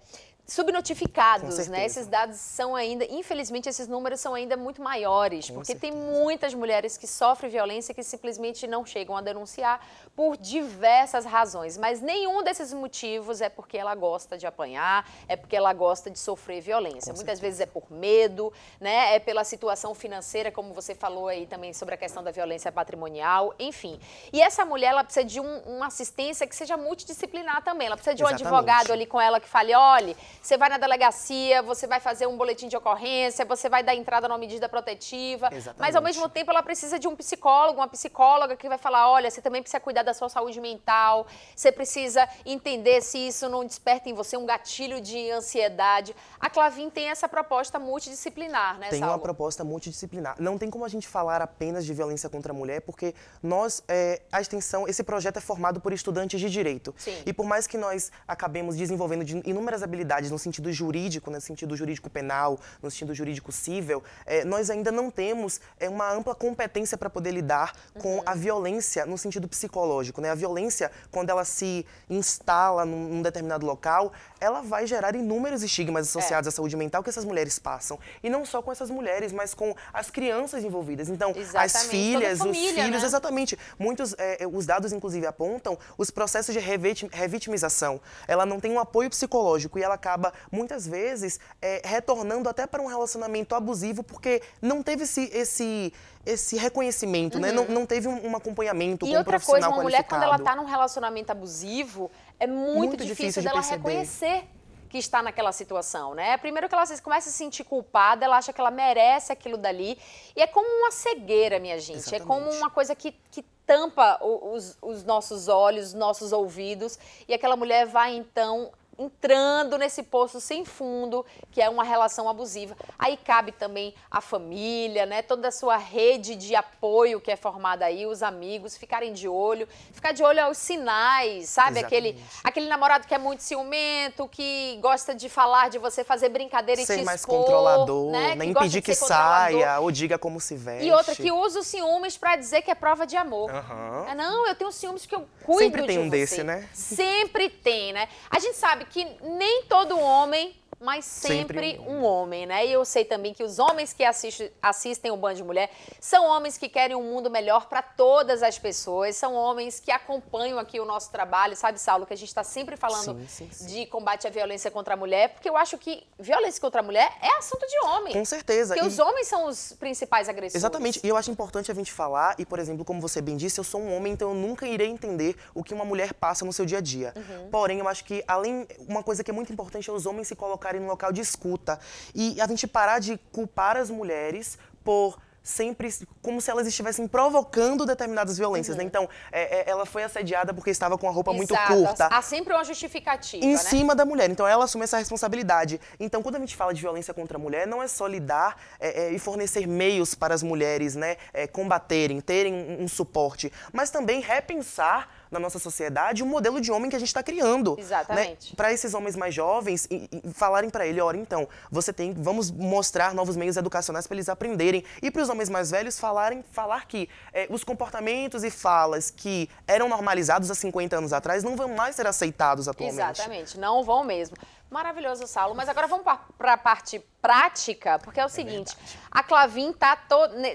B: subnotificados, né? Esses dados são ainda, infelizmente, esses números são ainda muito maiores, Com porque certeza. tem muitas mulheres que sofrem violência que simplesmente não chegam a denunciar por diversas razões, mas nenhum desses motivos é porque ela gosta de apanhar, é porque ela gosta de sofrer violência. Com Muitas certeza. vezes é por medo, né? É pela situação financeira, como você falou aí também sobre a questão da violência patrimonial, enfim. E essa mulher, ela precisa de um, uma assistência que seja multidisciplinar também. Ela precisa de um Exatamente. advogado ali com ela que fale, olhe, você vai na delegacia, você vai fazer um boletim de ocorrência, você vai dar entrada numa medida protetiva. Exatamente. Mas ao mesmo tempo ela precisa de um psicólogo, uma psicóloga que vai falar: olha, você também precisa cuidar da sua saúde mental, você precisa entender se isso não desperta em você um gatilho de ansiedade. A Clavin tem essa proposta multidisciplinar, né? Tem Saulo? uma
E: proposta multidisciplinar. Não tem como a gente falar apenas de violência contra a mulher, porque nós, é, a extensão, esse projeto é formado por estudantes de direito. Sim. E por mais que nós acabemos desenvolvendo de inúmeras habilidades no sentido jurídico, né, no sentido jurídico penal, no sentido jurídico civil, é, nós ainda não temos é, uma ampla competência para poder lidar com uhum. a violência no sentido psicológico. Né? A violência, quando ela se instala num, num determinado local, ela vai gerar inúmeros estigmas é. associados é. à saúde mental que essas mulheres passam. E não só com essas mulheres, mas com as crianças envolvidas. Então, exatamente. as filhas, família, os filhos, né? exatamente. Muitos, é, os dados, inclusive, apontam os processos de revitimização. Ela não tem um apoio psicológico e ela acaba acaba muitas vezes é, retornando até para um relacionamento abusivo porque não teve esse, esse, esse reconhecimento, uhum. né? Não, uhum. não teve um, acompanhamento e com um profissional coisa, uma mulher quando ela está num
B: relacionamento abusivo é muito, muito difícil, difícil de dela perceber. reconhecer que está naquela situação, né? Primeiro que ela começa a se sentir culpada, ela acha que ela merece aquilo dali. E é como uma cegueira, minha gente. Exatamente. É como uma coisa que, que tampa os, os nossos olhos, nossos ouvidos. E aquela mulher vai, então, entrando nesse poço sem fundo, que é uma relação abusiva. Aí cabe também a família, né? Toda a sua rede de apoio que é formada aí, os amigos ficarem de olho, ficar de olho aos sinais, sabe? Aquele aquele namorado que é muito ciumento, que gosta de falar de você, fazer brincadeira e ser te mais controlador, né? nem que que
E: saia ou diga como se veste. E outra que
B: usa os ciúmes para dizer que é prova de amor. Uhum. Não, eu tenho ciúmes que eu cuido Sempre tem um você. desse, né? Sempre tem, né? A gente sabe que nem todo homem mas sempre, sempre um homem, né? E eu sei também que os homens que assiste, assistem o Band de Mulher são homens que querem um mundo melhor para todas as pessoas, são homens que acompanham aqui o nosso trabalho, sabe, Saulo, que a gente está sempre falando sim, sim, sim. de combate à violência contra a mulher, porque eu acho que violência contra a mulher é assunto de homem. Com certeza. Porque e... os homens são os principais agressores. Exatamente.
E: E eu acho importante a gente falar, e por exemplo, como você bem disse, eu sou um homem, então eu nunca irei entender o que uma mulher passa no seu dia a dia. Uhum. Porém, eu acho que, além, uma coisa que é muito importante é os homens se colocarem estarem no local de escuta. E a gente parar de culpar as mulheres por sempre como se elas estivessem provocando determinadas violências. Né? Uhum. Né? Então, é, é, ela foi assediada porque estava com a roupa Exato. muito curta. Há
B: sempre uma justificativa. Em né? cima
E: da mulher. Então, ela assume essa responsabilidade. Então, quando a gente fala de violência contra a mulher, não é só lidar é, é e fornecer meios para as mulheres né, é, combaterem, terem um, um suporte, mas também repensar na nossa sociedade o modelo de homem que a gente está criando. Né? Exatamente. Né? Para esses homens mais jovens e, e falarem para ele, olha, então, você tem, vamos mostrar novos meios educacionais para eles aprenderem. E para os homens mais velhos falarem, falar que é, os comportamentos e falas que eram normalizados há 50 anos atrás não vão mais ser aceitados atualmente. Exatamente,
B: não vão mesmo. Maravilhoso, Saulo. Mas agora vamos para a parte prática, porque é o é seguinte, a Clavin está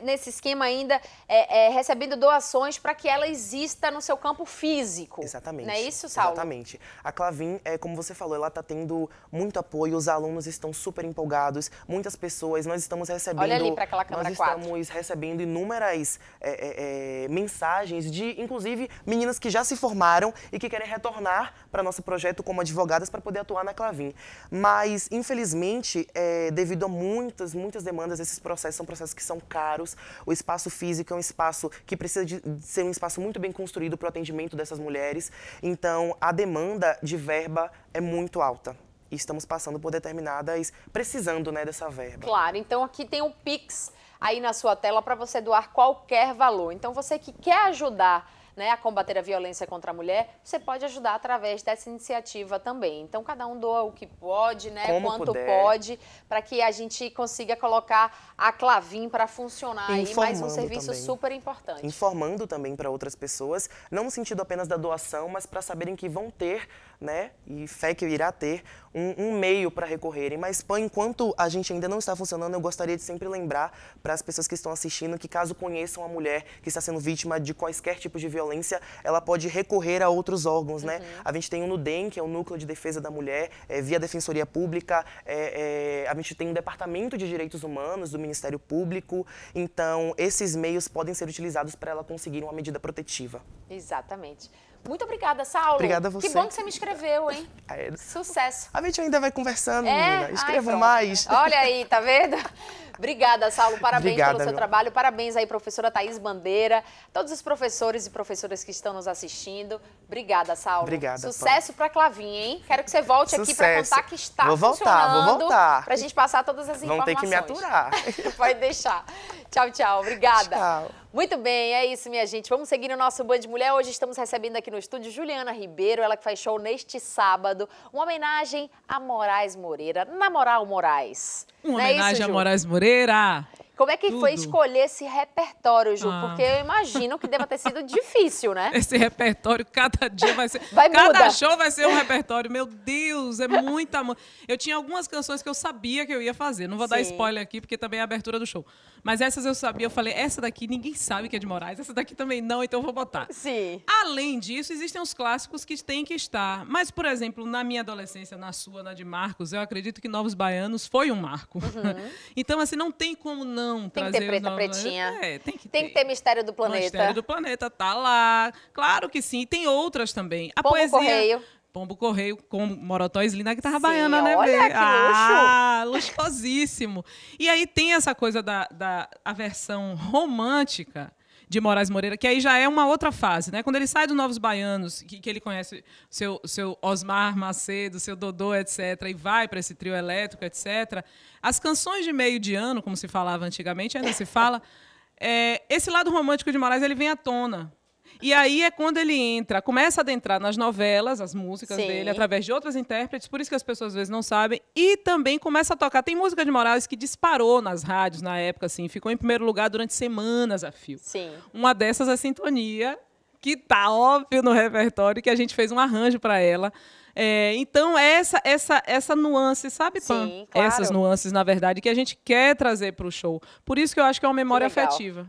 B: nesse esquema ainda é, é, recebendo doações para que ela exista no seu campo físico. Exatamente. Não é isso, Saulo?
E: Exatamente. A Clavin, é, como você falou, ela está tendo muito apoio, os alunos estão super empolgados, muitas pessoas, nós estamos recebendo... Olha ali para aquela câmera Nós estamos recebendo inúmeras é, é, mensagens de, inclusive, meninas que já se formaram e que querem retornar para nosso projeto como advogadas para poder atuar na Clavin. Mas, infelizmente, é, devido a muitas, muitas demandas, esses processos são processos que são caros. O espaço físico é um espaço que precisa de ser um espaço muito bem construído para o atendimento dessas mulheres. Então, a demanda de verba é muito alta e estamos passando por determinadas, precisando né, dessa verba.
B: Claro, então aqui tem um Pix aí na sua tela para você doar qualquer valor. Então você que quer ajudar né, a combater a violência contra a mulher, você pode ajudar através dessa iniciativa também. Então, cada um doa o que pode, né, Como quanto puder. pode, para que a gente consiga colocar a clavin para funcionar e aí, mais um serviço também. super importante.
E: Informando também para outras pessoas, não no sentido apenas da doação, mas para saberem que vão ter, né, e fé que irá ter, um, um meio para recorrerem. Mas, Pan, enquanto a gente ainda não está funcionando, eu gostaria de sempre lembrar para as pessoas que estão assistindo que caso conheçam a mulher que está sendo vítima de quaisquer tipo de violência, violência, ela pode recorrer a outros órgãos, né? Uhum. A gente tem o NUDEM, que é o Núcleo de Defesa da Mulher, é, via Defensoria Pública, é, é, a gente tem o um Departamento de Direitos Humanos do Ministério Público, então esses meios podem ser utilizados para ela conseguir uma medida protetiva.
B: Exatamente. Muito obrigada, Saulo. Obrigada a você. Que bom que você me escreveu, hein? Sucesso. A gente ainda vai conversando, é? menina. Escreva mais. Olha aí, tá vendo? Obrigada, Saulo. Parabéns Obrigada, pelo seu viu? trabalho. Parabéns aí, professora Thaís Bandeira, todos os professores e professoras que estão nos assistindo. Obrigada, Saulo. Obrigada. Sucesso para Clavinha, hein? Quero que você volte Sucesso. aqui para contar que está vou voltar, Vou voltar, Para a gente passar todas as informações. Vão ter que me aturar. Pode deixar. Tchau, tchau. Obrigada. Tchau. Muito bem, é isso, minha gente. Vamos seguir o nosso Band Mulher. Hoje estamos recebendo aqui no estúdio Juliana Ribeiro, ela que faz show neste sábado, uma homenagem a Moraes Moreira. Na moral, Moraes. Uma é homenagem isso, a
A: Moraes Moreira Brasileira.
B: Como é que Tudo. foi escolher esse repertório, Ju? Ah. Porque eu imagino que deva ter sido difícil, né?
A: Esse repertório, cada dia vai ser. Vai cada muda. show vai ser um repertório. Meu Deus, é muita. Eu tinha algumas canções que eu sabia que eu ia fazer. Não vou Sim. dar spoiler aqui, porque também é a abertura do show. Mas essas eu sabia. Eu falei, essa daqui ninguém sabe que é de Moraes, essa daqui também não, então eu vou botar. Sim. Além disso, existem os clássicos que têm que estar. Mas, por exemplo, na minha adolescência, na sua, na de Marcos, eu acredito que Novos Baianos foi um marco. Uhum. então, assim, não tem como não tem que ter preta novos... pretinha. É, é, tem que tem ter. que ter mistério do
B: planeta. Mistério do
A: planeta tá lá. Claro que sim. Tem outras também. A Pombo poesia. Correio. Pombo Correio com Morotóis linda na guitarra baiana, né, Olha, que luxo! Ah, luxuosíssimo. E aí tem essa coisa da, da a versão romântica de Moraes Moreira, que aí já é uma outra fase, né? Quando ele sai do Novos Baianos, que, que ele conhece seu seu Osmar Macedo, seu Dodô, etc, e vai para esse trio elétrico, etc. As canções de meio de ano, como se falava antigamente, ainda se fala, é, esse lado romântico de Moraes ele vem à tona, e aí é quando ele entra, começa a adentrar nas novelas, as músicas Sim. dele, através de outras intérpretes, por isso que as pessoas às vezes não sabem, e também começa a tocar. Tem música de Moraes que disparou nas rádios na época, assim, ficou em primeiro lugar durante semanas a fio. Sim. Uma dessas é a Sintonia, que tá óbvio no repertório, que a gente fez um arranjo para ela. É, então, essa essa essa nuance, sabe, Pan? Sim, claro. Essas nuances, na verdade, que a gente quer trazer para o show. Por isso que eu acho que é uma memória afetiva.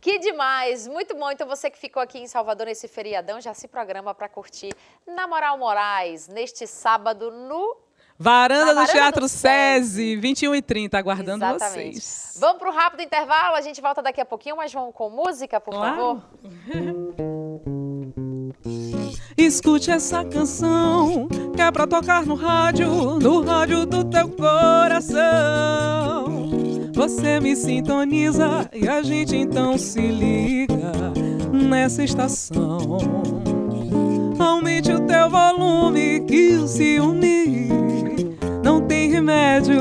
A: Que demais!
B: Muito bom. Então você que ficou aqui em Salvador nesse feriadão já se programa para curtir Namoral Moraes neste sábado no
A: Varanda, do Teatro do SESI, 21 e 30, aguardando Exatamente.
B: vocês. Vamos para o rápido intervalo, a gente volta daqui a pouquinho, mas vamos com música, por
A: claro. favor. Escute essa canção, que é pra tocar no rádio, no rádio do teu coração. Você me sintoniza e a gente então se liga nessa estação. Aumente o teu volume que o ciúme não tem remédio,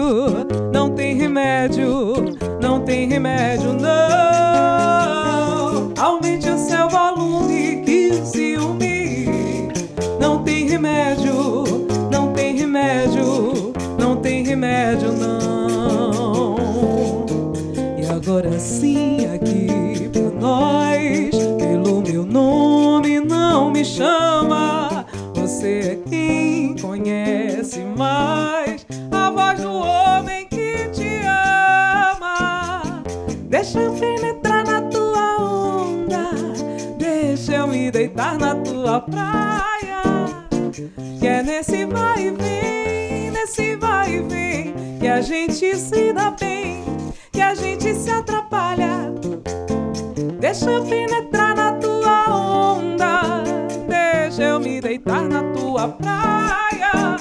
A: não tem remédio, não tem remédio, não. assim aqui pra nós. Pelo meu nome não me chama. Você é quem conhece mais a voz do homem que te ama. Deixa eu penetrar na tua onda. Deixa eu me deitar na tua praia. Que é nesse vai e vem, nesse vai e vem, que a gente se dá bem que a gente se atrai. Deixa eu penetrar na tua onda, deixa eu me deitar na tua praia.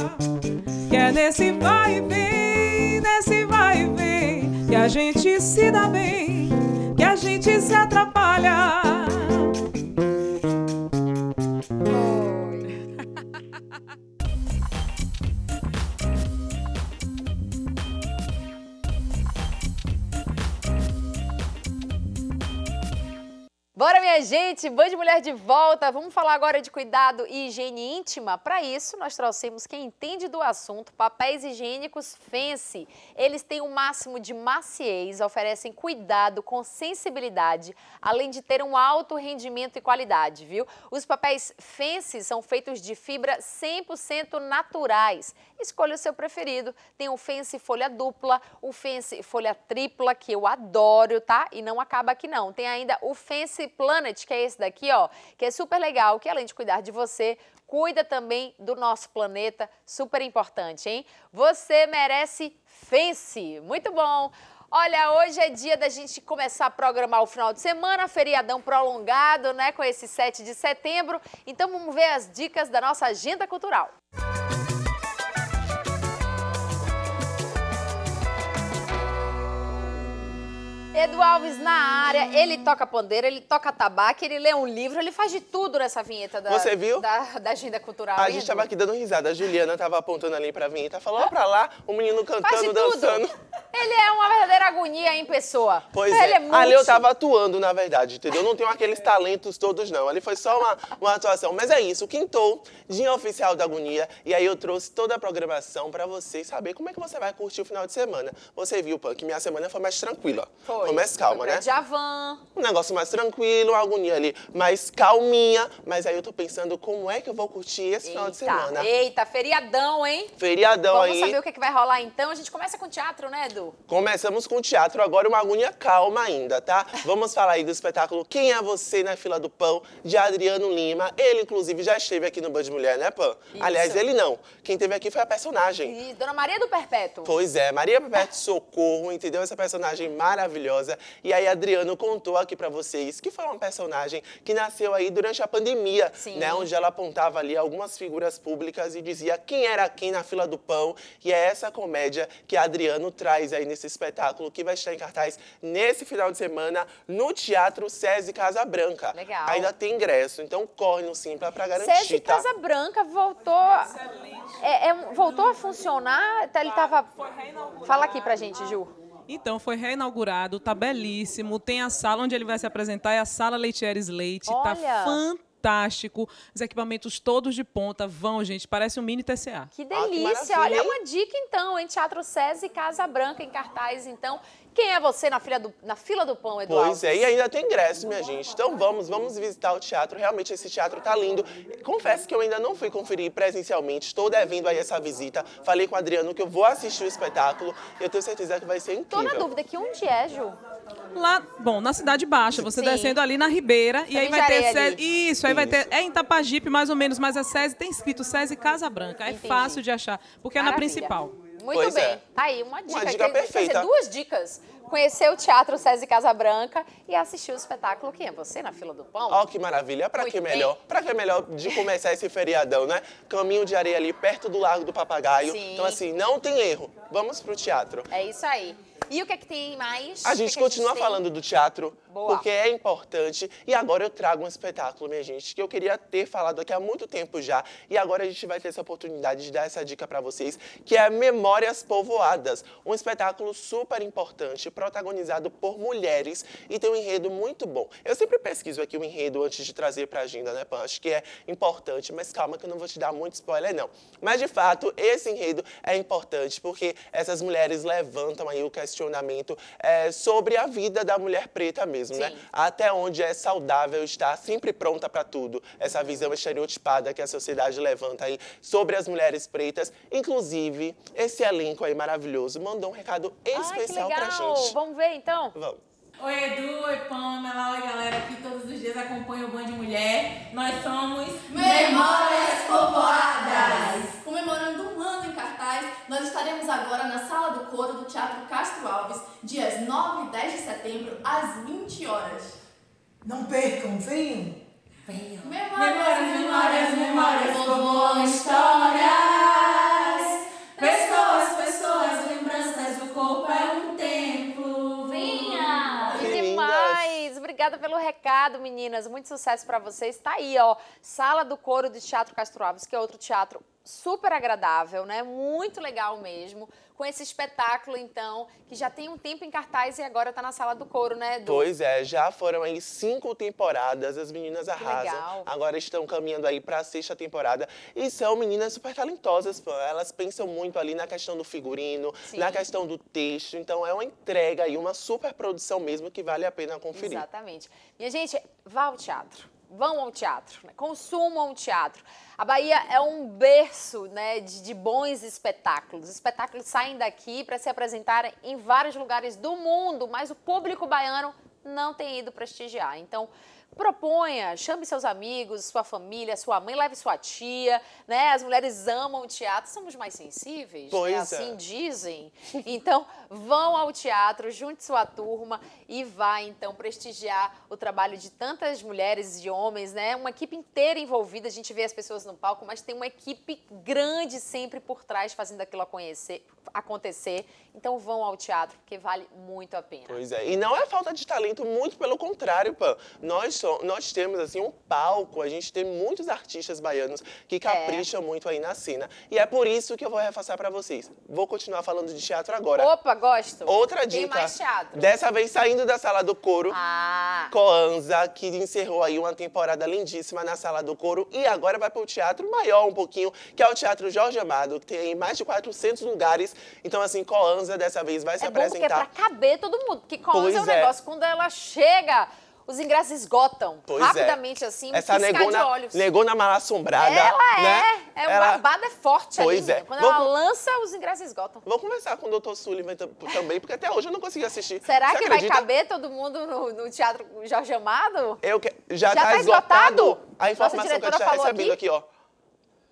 A: Que é nesse vai e vem, nesse vai e vem, que a gente se dá bem, que a gente se atrapalha.
B: Bora, minha gente! Band Mulher de volta! Vamos falar agora de cuidado e higiene íntima? Para isso, nós trouxemos quem entende do assunto, papéis higiênicos Fence. Eles têm o um máximo de maciez, oferecem cuidado com sensibilidade, além de ter um alto rendimento e qualidade, viu? Os papéis Fence são feitos de fibra 100% naturais. Escolha o seu preferido. Tem o Fence folha dupla, o Fence folha tripla, que eu adoro, tá? E não acaba aqui não. Tem ainda o Fence Planet, que é esse daqui, ó, que é super legal, que além de cuidar de você, cuida também do nosso planeta, super importante, hein? Você merece Fence, muito bom! Olha, hoje é dia da gente começar a programar o final de semana, feriadão prolongado, né, com esse 7 de setembro. Então vamos ver as dicas da nossa agenda cultural. Música Edu Alves na área, ele toca pandeiro, ele toca tabaco, ele lê um livro, ele faz de tudo nessa vinheta da, Você viu? da, da agenda cultural. A gente Edu? tava
A: aqui
F: dando risada, a Juliana tava apontando ali pra vinheta, falou ah. pra lá, o menino
B: cantando, dançando. Ele é uma verdadeira agonia em pessoa. Pois ele é. é muito... Ali eu tava
F: atuando, na verdade, entendeu? Não tenho aqueles talentos todos, não. Ali foi só uma, uma atuação. Mas é isso, quintou, dia oficial da agonia, e aí eu trouxe toda a programação pra vocês saber como é que você vai curtir o final de semana. Você viu, Pan, que minha semana foi mais tranquila. Foi foi mais calma, é né?
C: Javan.
F: Um negócio mais tranquilo, uma agonia ali mais calminha. Mas aí eu tô pensando como é que eu vou curtir esse eita, final de semana.
B: Eita, feriadão, hein? Feriadão Vamos aí. Vamos saber o que, é que vai rolar então. A gente começa com teatro, né, Edu?
F: Começamos com teatro, agora uma agonia calma ainda, tá? Vamos falar aí do espetáculo Quem é Você na Fila do Pão, de Adriano Lima. Ele, inclusive, já esteve aqui no Band Mulher, né, Pan? Isso. Aliás, ele não. Quem teve aqui foi a personagem.
B: E Dona Maria do Perpétuo. Pois
F: é, Maria Perpétuo Socorro, entendeu? Essa personagem maravilhosa maravilhosa. E aí, Adriano contou aqui para vocês que foi uma personagem que nasceu aí durante a pandemia, Sim. né? Onde ela apontava ali algumas figuras públicas e dizia quem era quem na fila do pão. E é essa comédia que Adriano traz aí nesse espetáculo que vai estar em cartaz nesse final de semana no Teatro SESI Casa Branca. Legal. Ainda tem ingresso, então corre no Simpla para garantir. SESI tá? Casa
B: Branca voltou, é, é, voltou a funcionar? Tá, ele tava... Fala aqui pra gente, Ju.
A: Então, foi reinaugurado, tá belíssimo. Tem a sala onde ele vai se apresentar, é a Sala Leitieres Leite. Tá Olha. Tá fantástico Os equipamentos todos de ponta. Vão, gente, parece um mini TCA. Ah, que delícia! Ah, que Olha, é uma
B: dica então, em Teatro SESI Casa Branca, em cartaz, então. Quem é você na fila do, na fila do pão, Eduardo? Pois é, e ainda
F: tem ingresso, minha gente. Então vamos, vamos visitar o teatro. Realmente esse teatro tá lindo. Confesso que eu ainda não fui conferir presencialmente. Estou devendo aí essa visita. Falei com o Adriano que eu vou assistir o espetáculo. Eu tenho certeza que vai
B: ser incrível. Tô na dúvida
A: que onde é, Ju? Lá, bom, na Cidade Baixa, você Sim. descendo ali na Ribeira, e aí vai ter SESI, isso, isso, aí vai ter, é em Tapajipe mais ou menos, mas é a SESI tem escrito SESI Casa Branca, é Entendi. fácil de achar, porque Maravilha. é na principal. Muito pois é. bem. É.
B: Tá aí uma dica. Uma dica Tem, perfeita. Dizer, duas dicas conhecer o Teatro César Casabranca e assistir o espetáculo Quem é Você na Fila do Pão. Ó, oh,
F: que maravilha. Pra Muito que melhor? Bem. Pra que melhor de começar esse feriadão, né? Caminho de areia ali perto do Largo do Papagaio. Sim. Então, assim, não tem erro. Vamos pro teatro.
B: É isso aí. E o que é que tem mais? A é gente que continua a gente falando
F: do teatro, Boa. porque é importante. E agora eu trago um espetáculo, minha gente, que eu queria ter falado aqui há muito tempo já. E agora a gente vai ter essa oportunidade de dar essa dica para vocês, que é Memórias Povoadas. Um espetáculo super importante protagonizado por mulheres e tem um enredo muito bom. Eu sempre pesquiso aqui o enredo antes de trazer para a agenda, né, Pan? Acho que é importante, mas calma que eu não vou te dar muito spoiler, não. Mas, de fato, esse enredo é importante porque essas mulheres levantam aí o questionamento é, sobre a vida da mulher preta mesmo, né? Sim. né? Até onde é saudável estar sempre pronta para tudo. Essa visão estereotipada que a sociedade levanta aí sobre as mulheres pretas. Inclusive, esse elenco aí maravilhoso mandou um recado especial
B: Ai, pra gente. Vamos, vamos ver então? Vamos.
A: Oi, Edu, oi, Pamela, oi, galera que todos os dias acompanha o Band Mulher. Nós somos Memórias Povoadas!
B: Comemorando um ano em cartaz, nós estaremos agora na Sala do Coro do Teatro Castro Alves, dias 9 e 10 de setembro, às 20 horas.
D: Não percam,
A: venham! Venham! Memórias, memórias, memórias, como histórias! Pessoas, pessoas,
B: lembranças do corpo é obrigada pelo recado, meninas. Muito sucesso para vocês. Tá aí, ó, Sala do Coro de Teatro Castro Alves, que é outro teatro super agradável, né? Muito legal mesmo. Com esse espetáculo, então, que já tem um tempo em cartaz e agora tá na sala do couro, né, Edu? Pois
F: é, já foram aí cinco temporadas, as meninas arrasam. Legal. Agora estão caminhando aí pra sexta temporada e são meninas super talentosas, pô. Elas pensam muito ali na questão do figurino, Sim. na questão do texto. Então é uma entrega e uma super produção mesmo que vale a pena conferir.
B: Exatamente. Minha gente, vá ao teatro vão ao teatro, né? consumam teatro. A Bahia é um berço né, de, de bons espetáculos. Espetáculos saem daqui para se apresentarem em vários lugares do mundo, mas o público baiano não tem ido prestigiar. Então, Proponha, chame seus amigos, sua família, sua mãe, leve sua tia, né? As mulheres amam o teatro, somos mais sensíveis, né? pois né? assim é. dizem. Então, vão ao teatro, junte sua turma e vá então prestigiar o trabalho de tantas mulheres e homens, né? Uma equipe inteira envolvida, a gente vê as pessoas no palco, mas tem uma equipe grande sempre por trás fazendo aquilo acontecer, acontecer. Então vão ao teatro, porque vale muito a pena.
F: Pois é, e não é falta de talento, muito pelo contrário, Pan. Nós so, nós temos assim um palco, a gente tem muitos artistas baianos que é. capricham é. muito aí na cena. E é por isso que eu vou refaçar para vocês. Vou continuar falando de teatro agora. Opa,
B: gosto. Outra dica. Tem mais teatro.
F: Dessa vez saindo da sala do couro. Ah. Coanza, que encerrou aí uma temporada lindíssima na sala do couro e agora vai para o teatro maior um pouquinho, que é o Teatro Jorge Amado, que tem mais de 400 lugares. Então assim, Coanza dessa vez vai é se apresentar. É bom porque
B: é para caber todo mundo, porque Coanza é um é. negócio quando ela chega os ingressos esgotam pois é. rapidamente, é. assim, Essa negona na, olhos. Negou
F: mal assombrada. Ela é. né?
B: é, ela... o é forte pois ali. É. Né? Quando Vamos... ela lança,
F: os ingressos esgotam. Vamos conversar com o doutor Sullivan também, porque até hoje eu não consegui assistir. Será Você que acredita? vai
B: caber todo mundo no, no Teatro Jorge Amado?
F: Eu que... Já, já tá, tá esgotado? esgotado? A informação que eu tinha recebido aqui, aqui ó.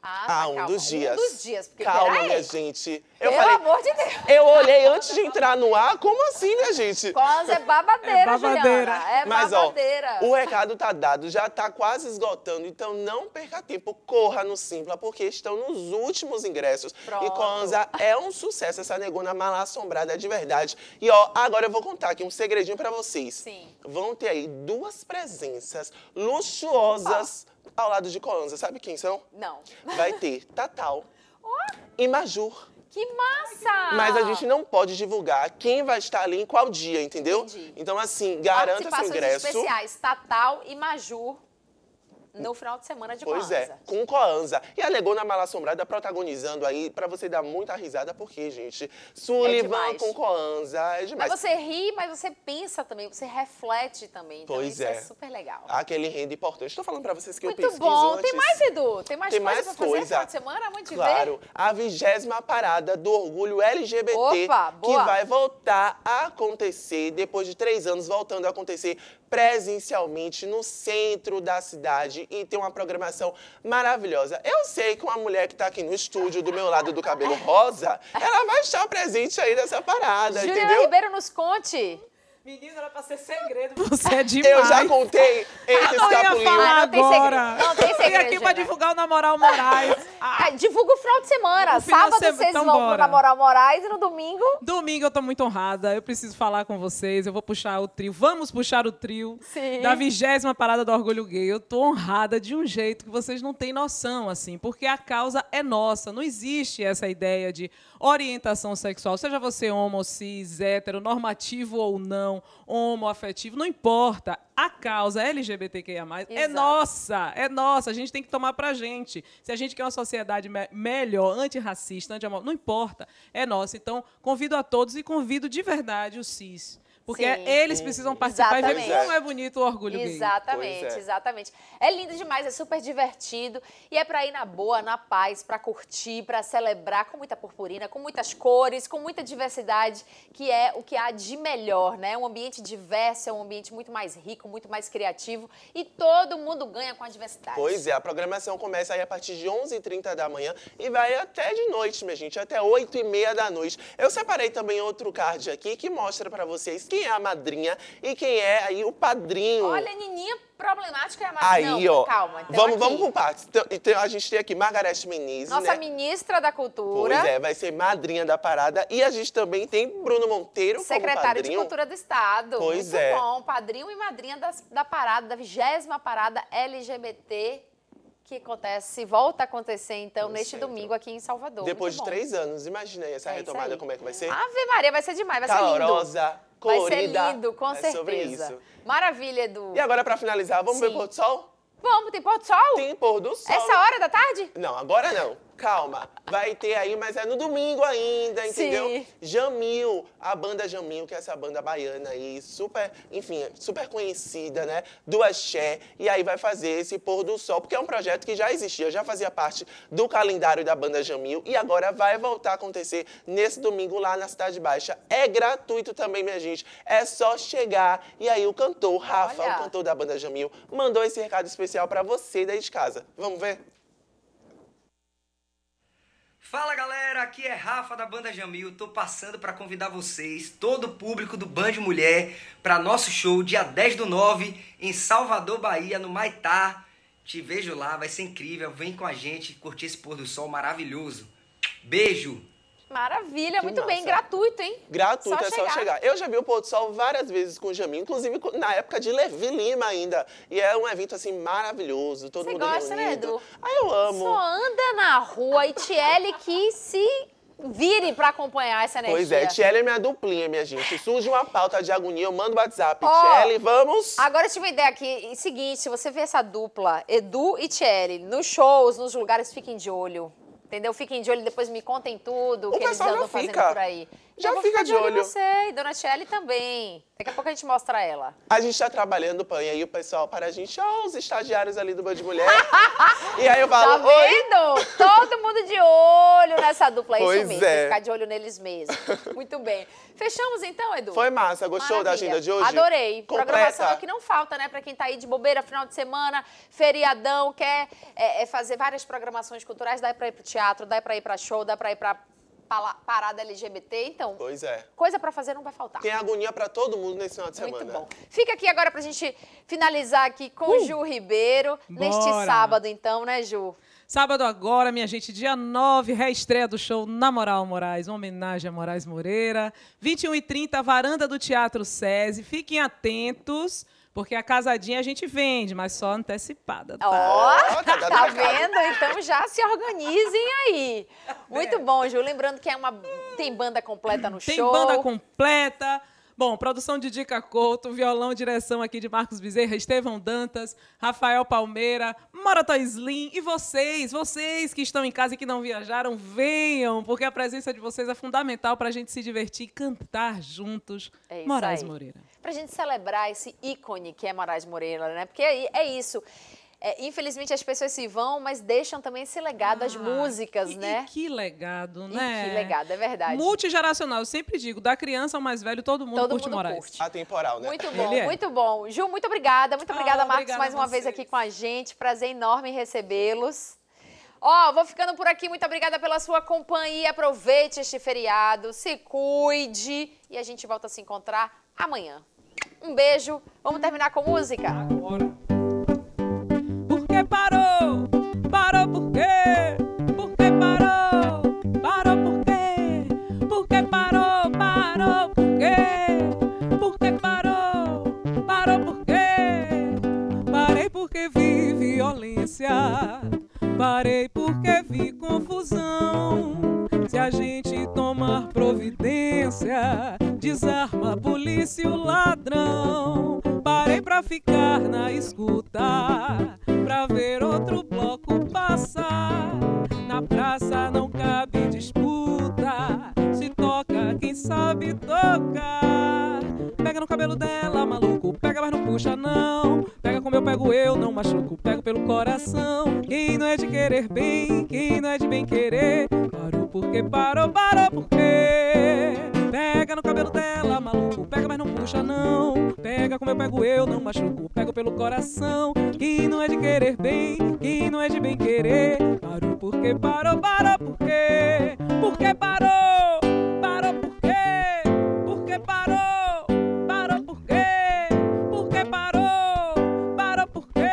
F: Ah, ah um calma. dos dias. Um dos dias, porque Calma, minha gente. Eu Pelo falei, amor de Deus. Eu olhei antes de entrar no ar, como assim, minha gente? Quase é babadeira, é babadeira. Juliana. É Mas, babadeira. Ó, o recado tá dado, já tá quase esgotando, então não perca tempo, corra no Simpla, porque estão nos últimos ingressos. Pronto. E Conza é um sucesso, essa negona mal assombrada de verdade. E ó, agora eu vou contar aqui um segredinho pra vocês. Sim. Vão ter aí duas presenças luxuosas. Opa ah ao lado de Coanza. Sabe quem são?
C: Não. Vai ter
F: Tatal oh. e Majur.
B: Que massa! Mas a gente
F: não pode divulgar quem vai estar ali em qual dia, entendeu? Entendi. Então, assim, garanta seu ingresso. especiais,
B: Tatal e Majur no final de semana de pois Pois é,
F: com Coanza. E alegou na Mal Assombrada protagonizando aí, pra você dar muita risada, porque, gente, Sullivan é com Coanza é demais. Mas você
B: ri, mas você pensa também, você reflete também. Então pois é. é super legal.
F: Aquele rende importante. Estou falando pra vocês que muito eu pesquiso bom. Antes. Tem
B: mais, Edu? Tem mais Tem coisa mais pra coisa. fazer no final de semana? Muito claro.
F: Ver. A vigésima parada do orgulho LGBT Opa, que vai voltar a acontecer depois de três anos voltando a acontecer presencialmente no centro da cidade e tem uma programação maravilhosa. Eu sei que uma mulher que está aqui no estúdio do meu lado do cabelo rosa, é. ela vai estar presente aí nessa parada, Juliana entendeu?
B: Ribeiro nos conte. Menino, era pra ser segredo.
F: Você é demais. Eu já contei esse
B: ah, eu não Ia falar agora. Não tem segredo. Não tem segredo. Eu vim aqui pra
A: divulgar o Namoral Moraes. Ah. É, divulga o final de semana. Sábado de vocês então vão bora. pro Namoral Moraes e no domingo... Domingo eu tô muito honrada. Eu preciso falar com vocês. Eu vou puxar o trio. Vamos puxar o trio Sim. da vigésima parada do Orgulho Gay. Eu tô honrada de um jeito que vocês não têm noção, assim. Porque a causa é nossa. Não existe essa ideia de orientação sexual. Seja você homo, cis, hétero, normativo ou não relação homoafetiva, não importa. A causa LGBTQIA+, é Exato. é nossa, é nossa, a gente tem que tomar pra gente. Se a gente quer uma sociedade me melhor, antirracista, anti não importa, é nossa. Então, convido a todos e convido de verdade o CIS porque sim, eles sim, precisam sim. participar exatamente. e ver como é bonito o orgulho Exatamente, é.
B: exatamente. É lindo demais, é super divertido e é para ir na boa, na paz, para curtir, para celebrar com muita purpurina, com muitas cores, com muita diversidade, que é o que há de melhor, né? É um ambiente diverso, é um ambiente muito mais rico, muito mais criativo e todo mundo ganha com a diversidade. Pois é,
F: a programação começa aí a partir de 11h30 da manhã e vai até de noite, minha gente, até 8h30 da noite. Eu separei também outro card aqui que mostra para vocês que quem é a madrinha e quem é aí o padrinho. Olha,
B: Nininha problemática é a madrinha. Aí, Não, ó. Calma, então vamos, vamos
F: com partes. Então, então, a gente tem aqui Margarete Menezes, Nossa né?
B: ministra da Cultura. Pois é,
F: vai ser madrinha da parada. E a gente também tem Bruno Monteiro Secretário de Cultura
B: do Estado. Pois Muito é. bom, padrinho e madrinha das, da parada, da vigésima parada LGBT que acontece, volta a acontecer, então, neste é. domingo aqui em Salvador. Depois de três
F: anos, imagina aí essa é retomada, como é que vai ser? Ave
B: Maria, vai ser demais, vai Calorosa. ser lindo. Calorosa,
F: colorida. Vai ser lindo, com é certeza. Sobre isso.
B: Maravilha, Edu. E agora, para finalizar, vamos Sim. ver o pôr do sol? Vamos, tem pôr do sol? Tem pôr do sol. Essa hora da tarde?
F: Não, agora não calma, vai ter aí, mas é no domingo ainda, entendeu? Sim. Jamil, a banda Jamil, que é essa banda baiana aí, super, enfim, super conhecida, né? Do axé, e aí vai fazer esse pôr do sol, porque é um projeto que já existia, já fazia parte do calendário da banda Jamil, e agora vai voltar a acontecer nesse domingo lá na Cidade Baixa. É gratuito também, minha gente, é só chegar, e aí o cantor, Rafa, Olha. o cantor da banda Jamil, mandou esse recado especial para você daí de casa. Vamos ver?
D: Fala galera, aqui é Rafa da Banda Jamil. Tô passando para convidar vocês, todo o público do Band Mulher, para nosso show dia 10 do 9 em Salvador, Bahia, no Maitá. Te vejo lá, vai ser incrível. Vem com a gente curtir esse pôr do sol maravilhoso. Beijo!
B: Maravilha, que muito massa. bem, gratuito, hein? Gratuito, só é chegar. só chegar.
F: Eu já vi o pôr do sol várias vezes com o Jamin, inclusive na época de Levi Lima ainda. E é um evento, assim, maravilhoso, todo Você mundo gosta, né, reunido. né, Edu? Ah, eu amo. Só
B: anda na rua e Tiele que se vire para acompanhar essa energia. Pois é, Tiele
F: é minha duplinha, minha gente. Surge uma pauta de agonia, eu mando o WhatsApp. Oh, Tiele, vamos?
B: Agora eu tive uma ideia aqui. Seguinte, se você vê essa dupla, Edu e Tiele, nos shows, nos lugares, fiquem de olho. Entendeu? Fiquem de olho, depois me contem tudo o que eles andam fazendo por aí. Já fica de olho. olho. Você e Dona Tchelle também. Daqui a pouco a gente mostra ela.
F: A gente tá trabalhando, Pan, e aí o pessoal para a gente, ó, os estagiários ali do Band Mulher.
B: e aí eu falo, Tá vendo? Oi? Todo mundo de olho nessa dupla, é pois isso mesmo. É. Ficar de olho neles mesmo. Muito bem. Fechamos então, Edu? Foi massa, gostou Maravilha. da agenda de hoje? Adorei. Completa. Programação é que não falta, né? Pra quem tá aí de bobeira, final de semana, feriadão, quer é, é fazer várias programações culturais, dá pra ir pro teatro, dá pra ir pra show, dá pra ir pra parada LGBT, então. Pois é. Coisa para fazer não vai faltar. Tem agonia
F: para todo
A: mundo nesse final de semana. Muito bom.
B: Fica aqui agora pra gente finalizar aqui com uh! Ju Ribeiro, Bora. neste sábado, então, né, Ju?
A: Sábado agora, minha gente, dia 9, reestreia do show Na Moral Moraes, uma homenagem a Moraes Moreira. 21h30, varanda do Teatro SESI. Fiquem atentos porque a casadinha a gente vende, mas só antecipada. Tá? Ó,
B: tá? oh, tá, vendo? Então já se organizem aí. Muito é. bom, Ju. Lembrando que é uma tem banda completa no tem show. Tem banda
A: completa. Bom, produção de Dica Couto, violão direção aqui de Marcos Bezerra, Estevão Dantas, Rafael Palmeira, Marató Slim e vocês, vocês que estão em casa e que não viajaram, venham, porque a presença de vocês é fundamental para a gente se divertir e cantar juntos. É isso Moraes aí. Moreira
B: para a gente celebrar esse ícone que é Moraes Moreira, né? Porque aí é isso. É, infelizmente as pessoas se vão, mas deixam também esse legado, ah, as músicas, e, né? E
A: que legado, né? E que legado, é verdade. Multigeracional, eu sempre digo, da criança ao mais velho, todo mundo todo curte mundo Moraes. Curte. Atemporal, né? Muito bom, é. muito
B: bom. Ju, muito obrigada, muito ah, obrigada, ah, Marcos, mais uma vez aqui com a gente. Prazer enorme recebê-los. Ó, oh, vou ficando por aqui. Muito obrigada pela sua companhia. Aproveite este feriado, se cuide e a gente volta a se encontrar amanhã. Um beijo. Vamos terminar com música? Agora. Por que parou? Parou por quê? Por que parou? Parou por
A: quê? Por que parou? Parou por quê? Por que parou? Parou por quê? Parei porque vi violência. Parei porque vi confusão. Se a gente tomar providência desarma a polícia o ladrão. Parei pra ficar na escuta, pra ver outro bloco passar. Na praça não cabe disputa, se toca quem sabe tocar. Pega no cabelo dela, maluco, pega mas não puxa não. Pega como eu pego eu, não machuco, pego pelo coração. Quem não é de querer bem, quem não é de bem querer, parou porque parou, parou porque. Pega no cabelo dela, maluco, pega mas não puxa não. Pega como eu pego eu, não machuco, pego pelo coração. Que não é de querer bem, que não é de bem querer. Parou porque parou, parou porque, porque parou, parou porque, porque parou, parou porque, porque parou, parou porque,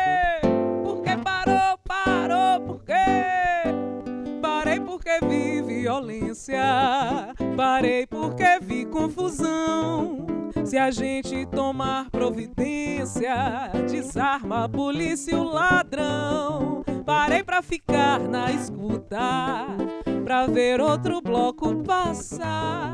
A: porque parou, parou porque. Parei porque vi violência. Parei porque vi confusão. Se a gente tomar providência, desarma a polícia e o ladrão. Parei pra ficar na escuta, pra ver outro bloco passar.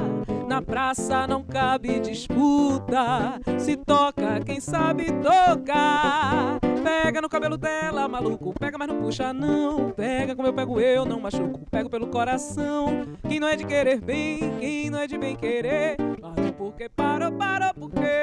A: Na praça não cabe disputa, se toca quem sabe tocar pega no cabelo dela, maluco. Pega, mas não puxa, não. Pega como eu pego, eu não machuco. Pego pelo coração. Quem não é de querer bem, quem não é de bem querer. Parou porque parou, parou porquê?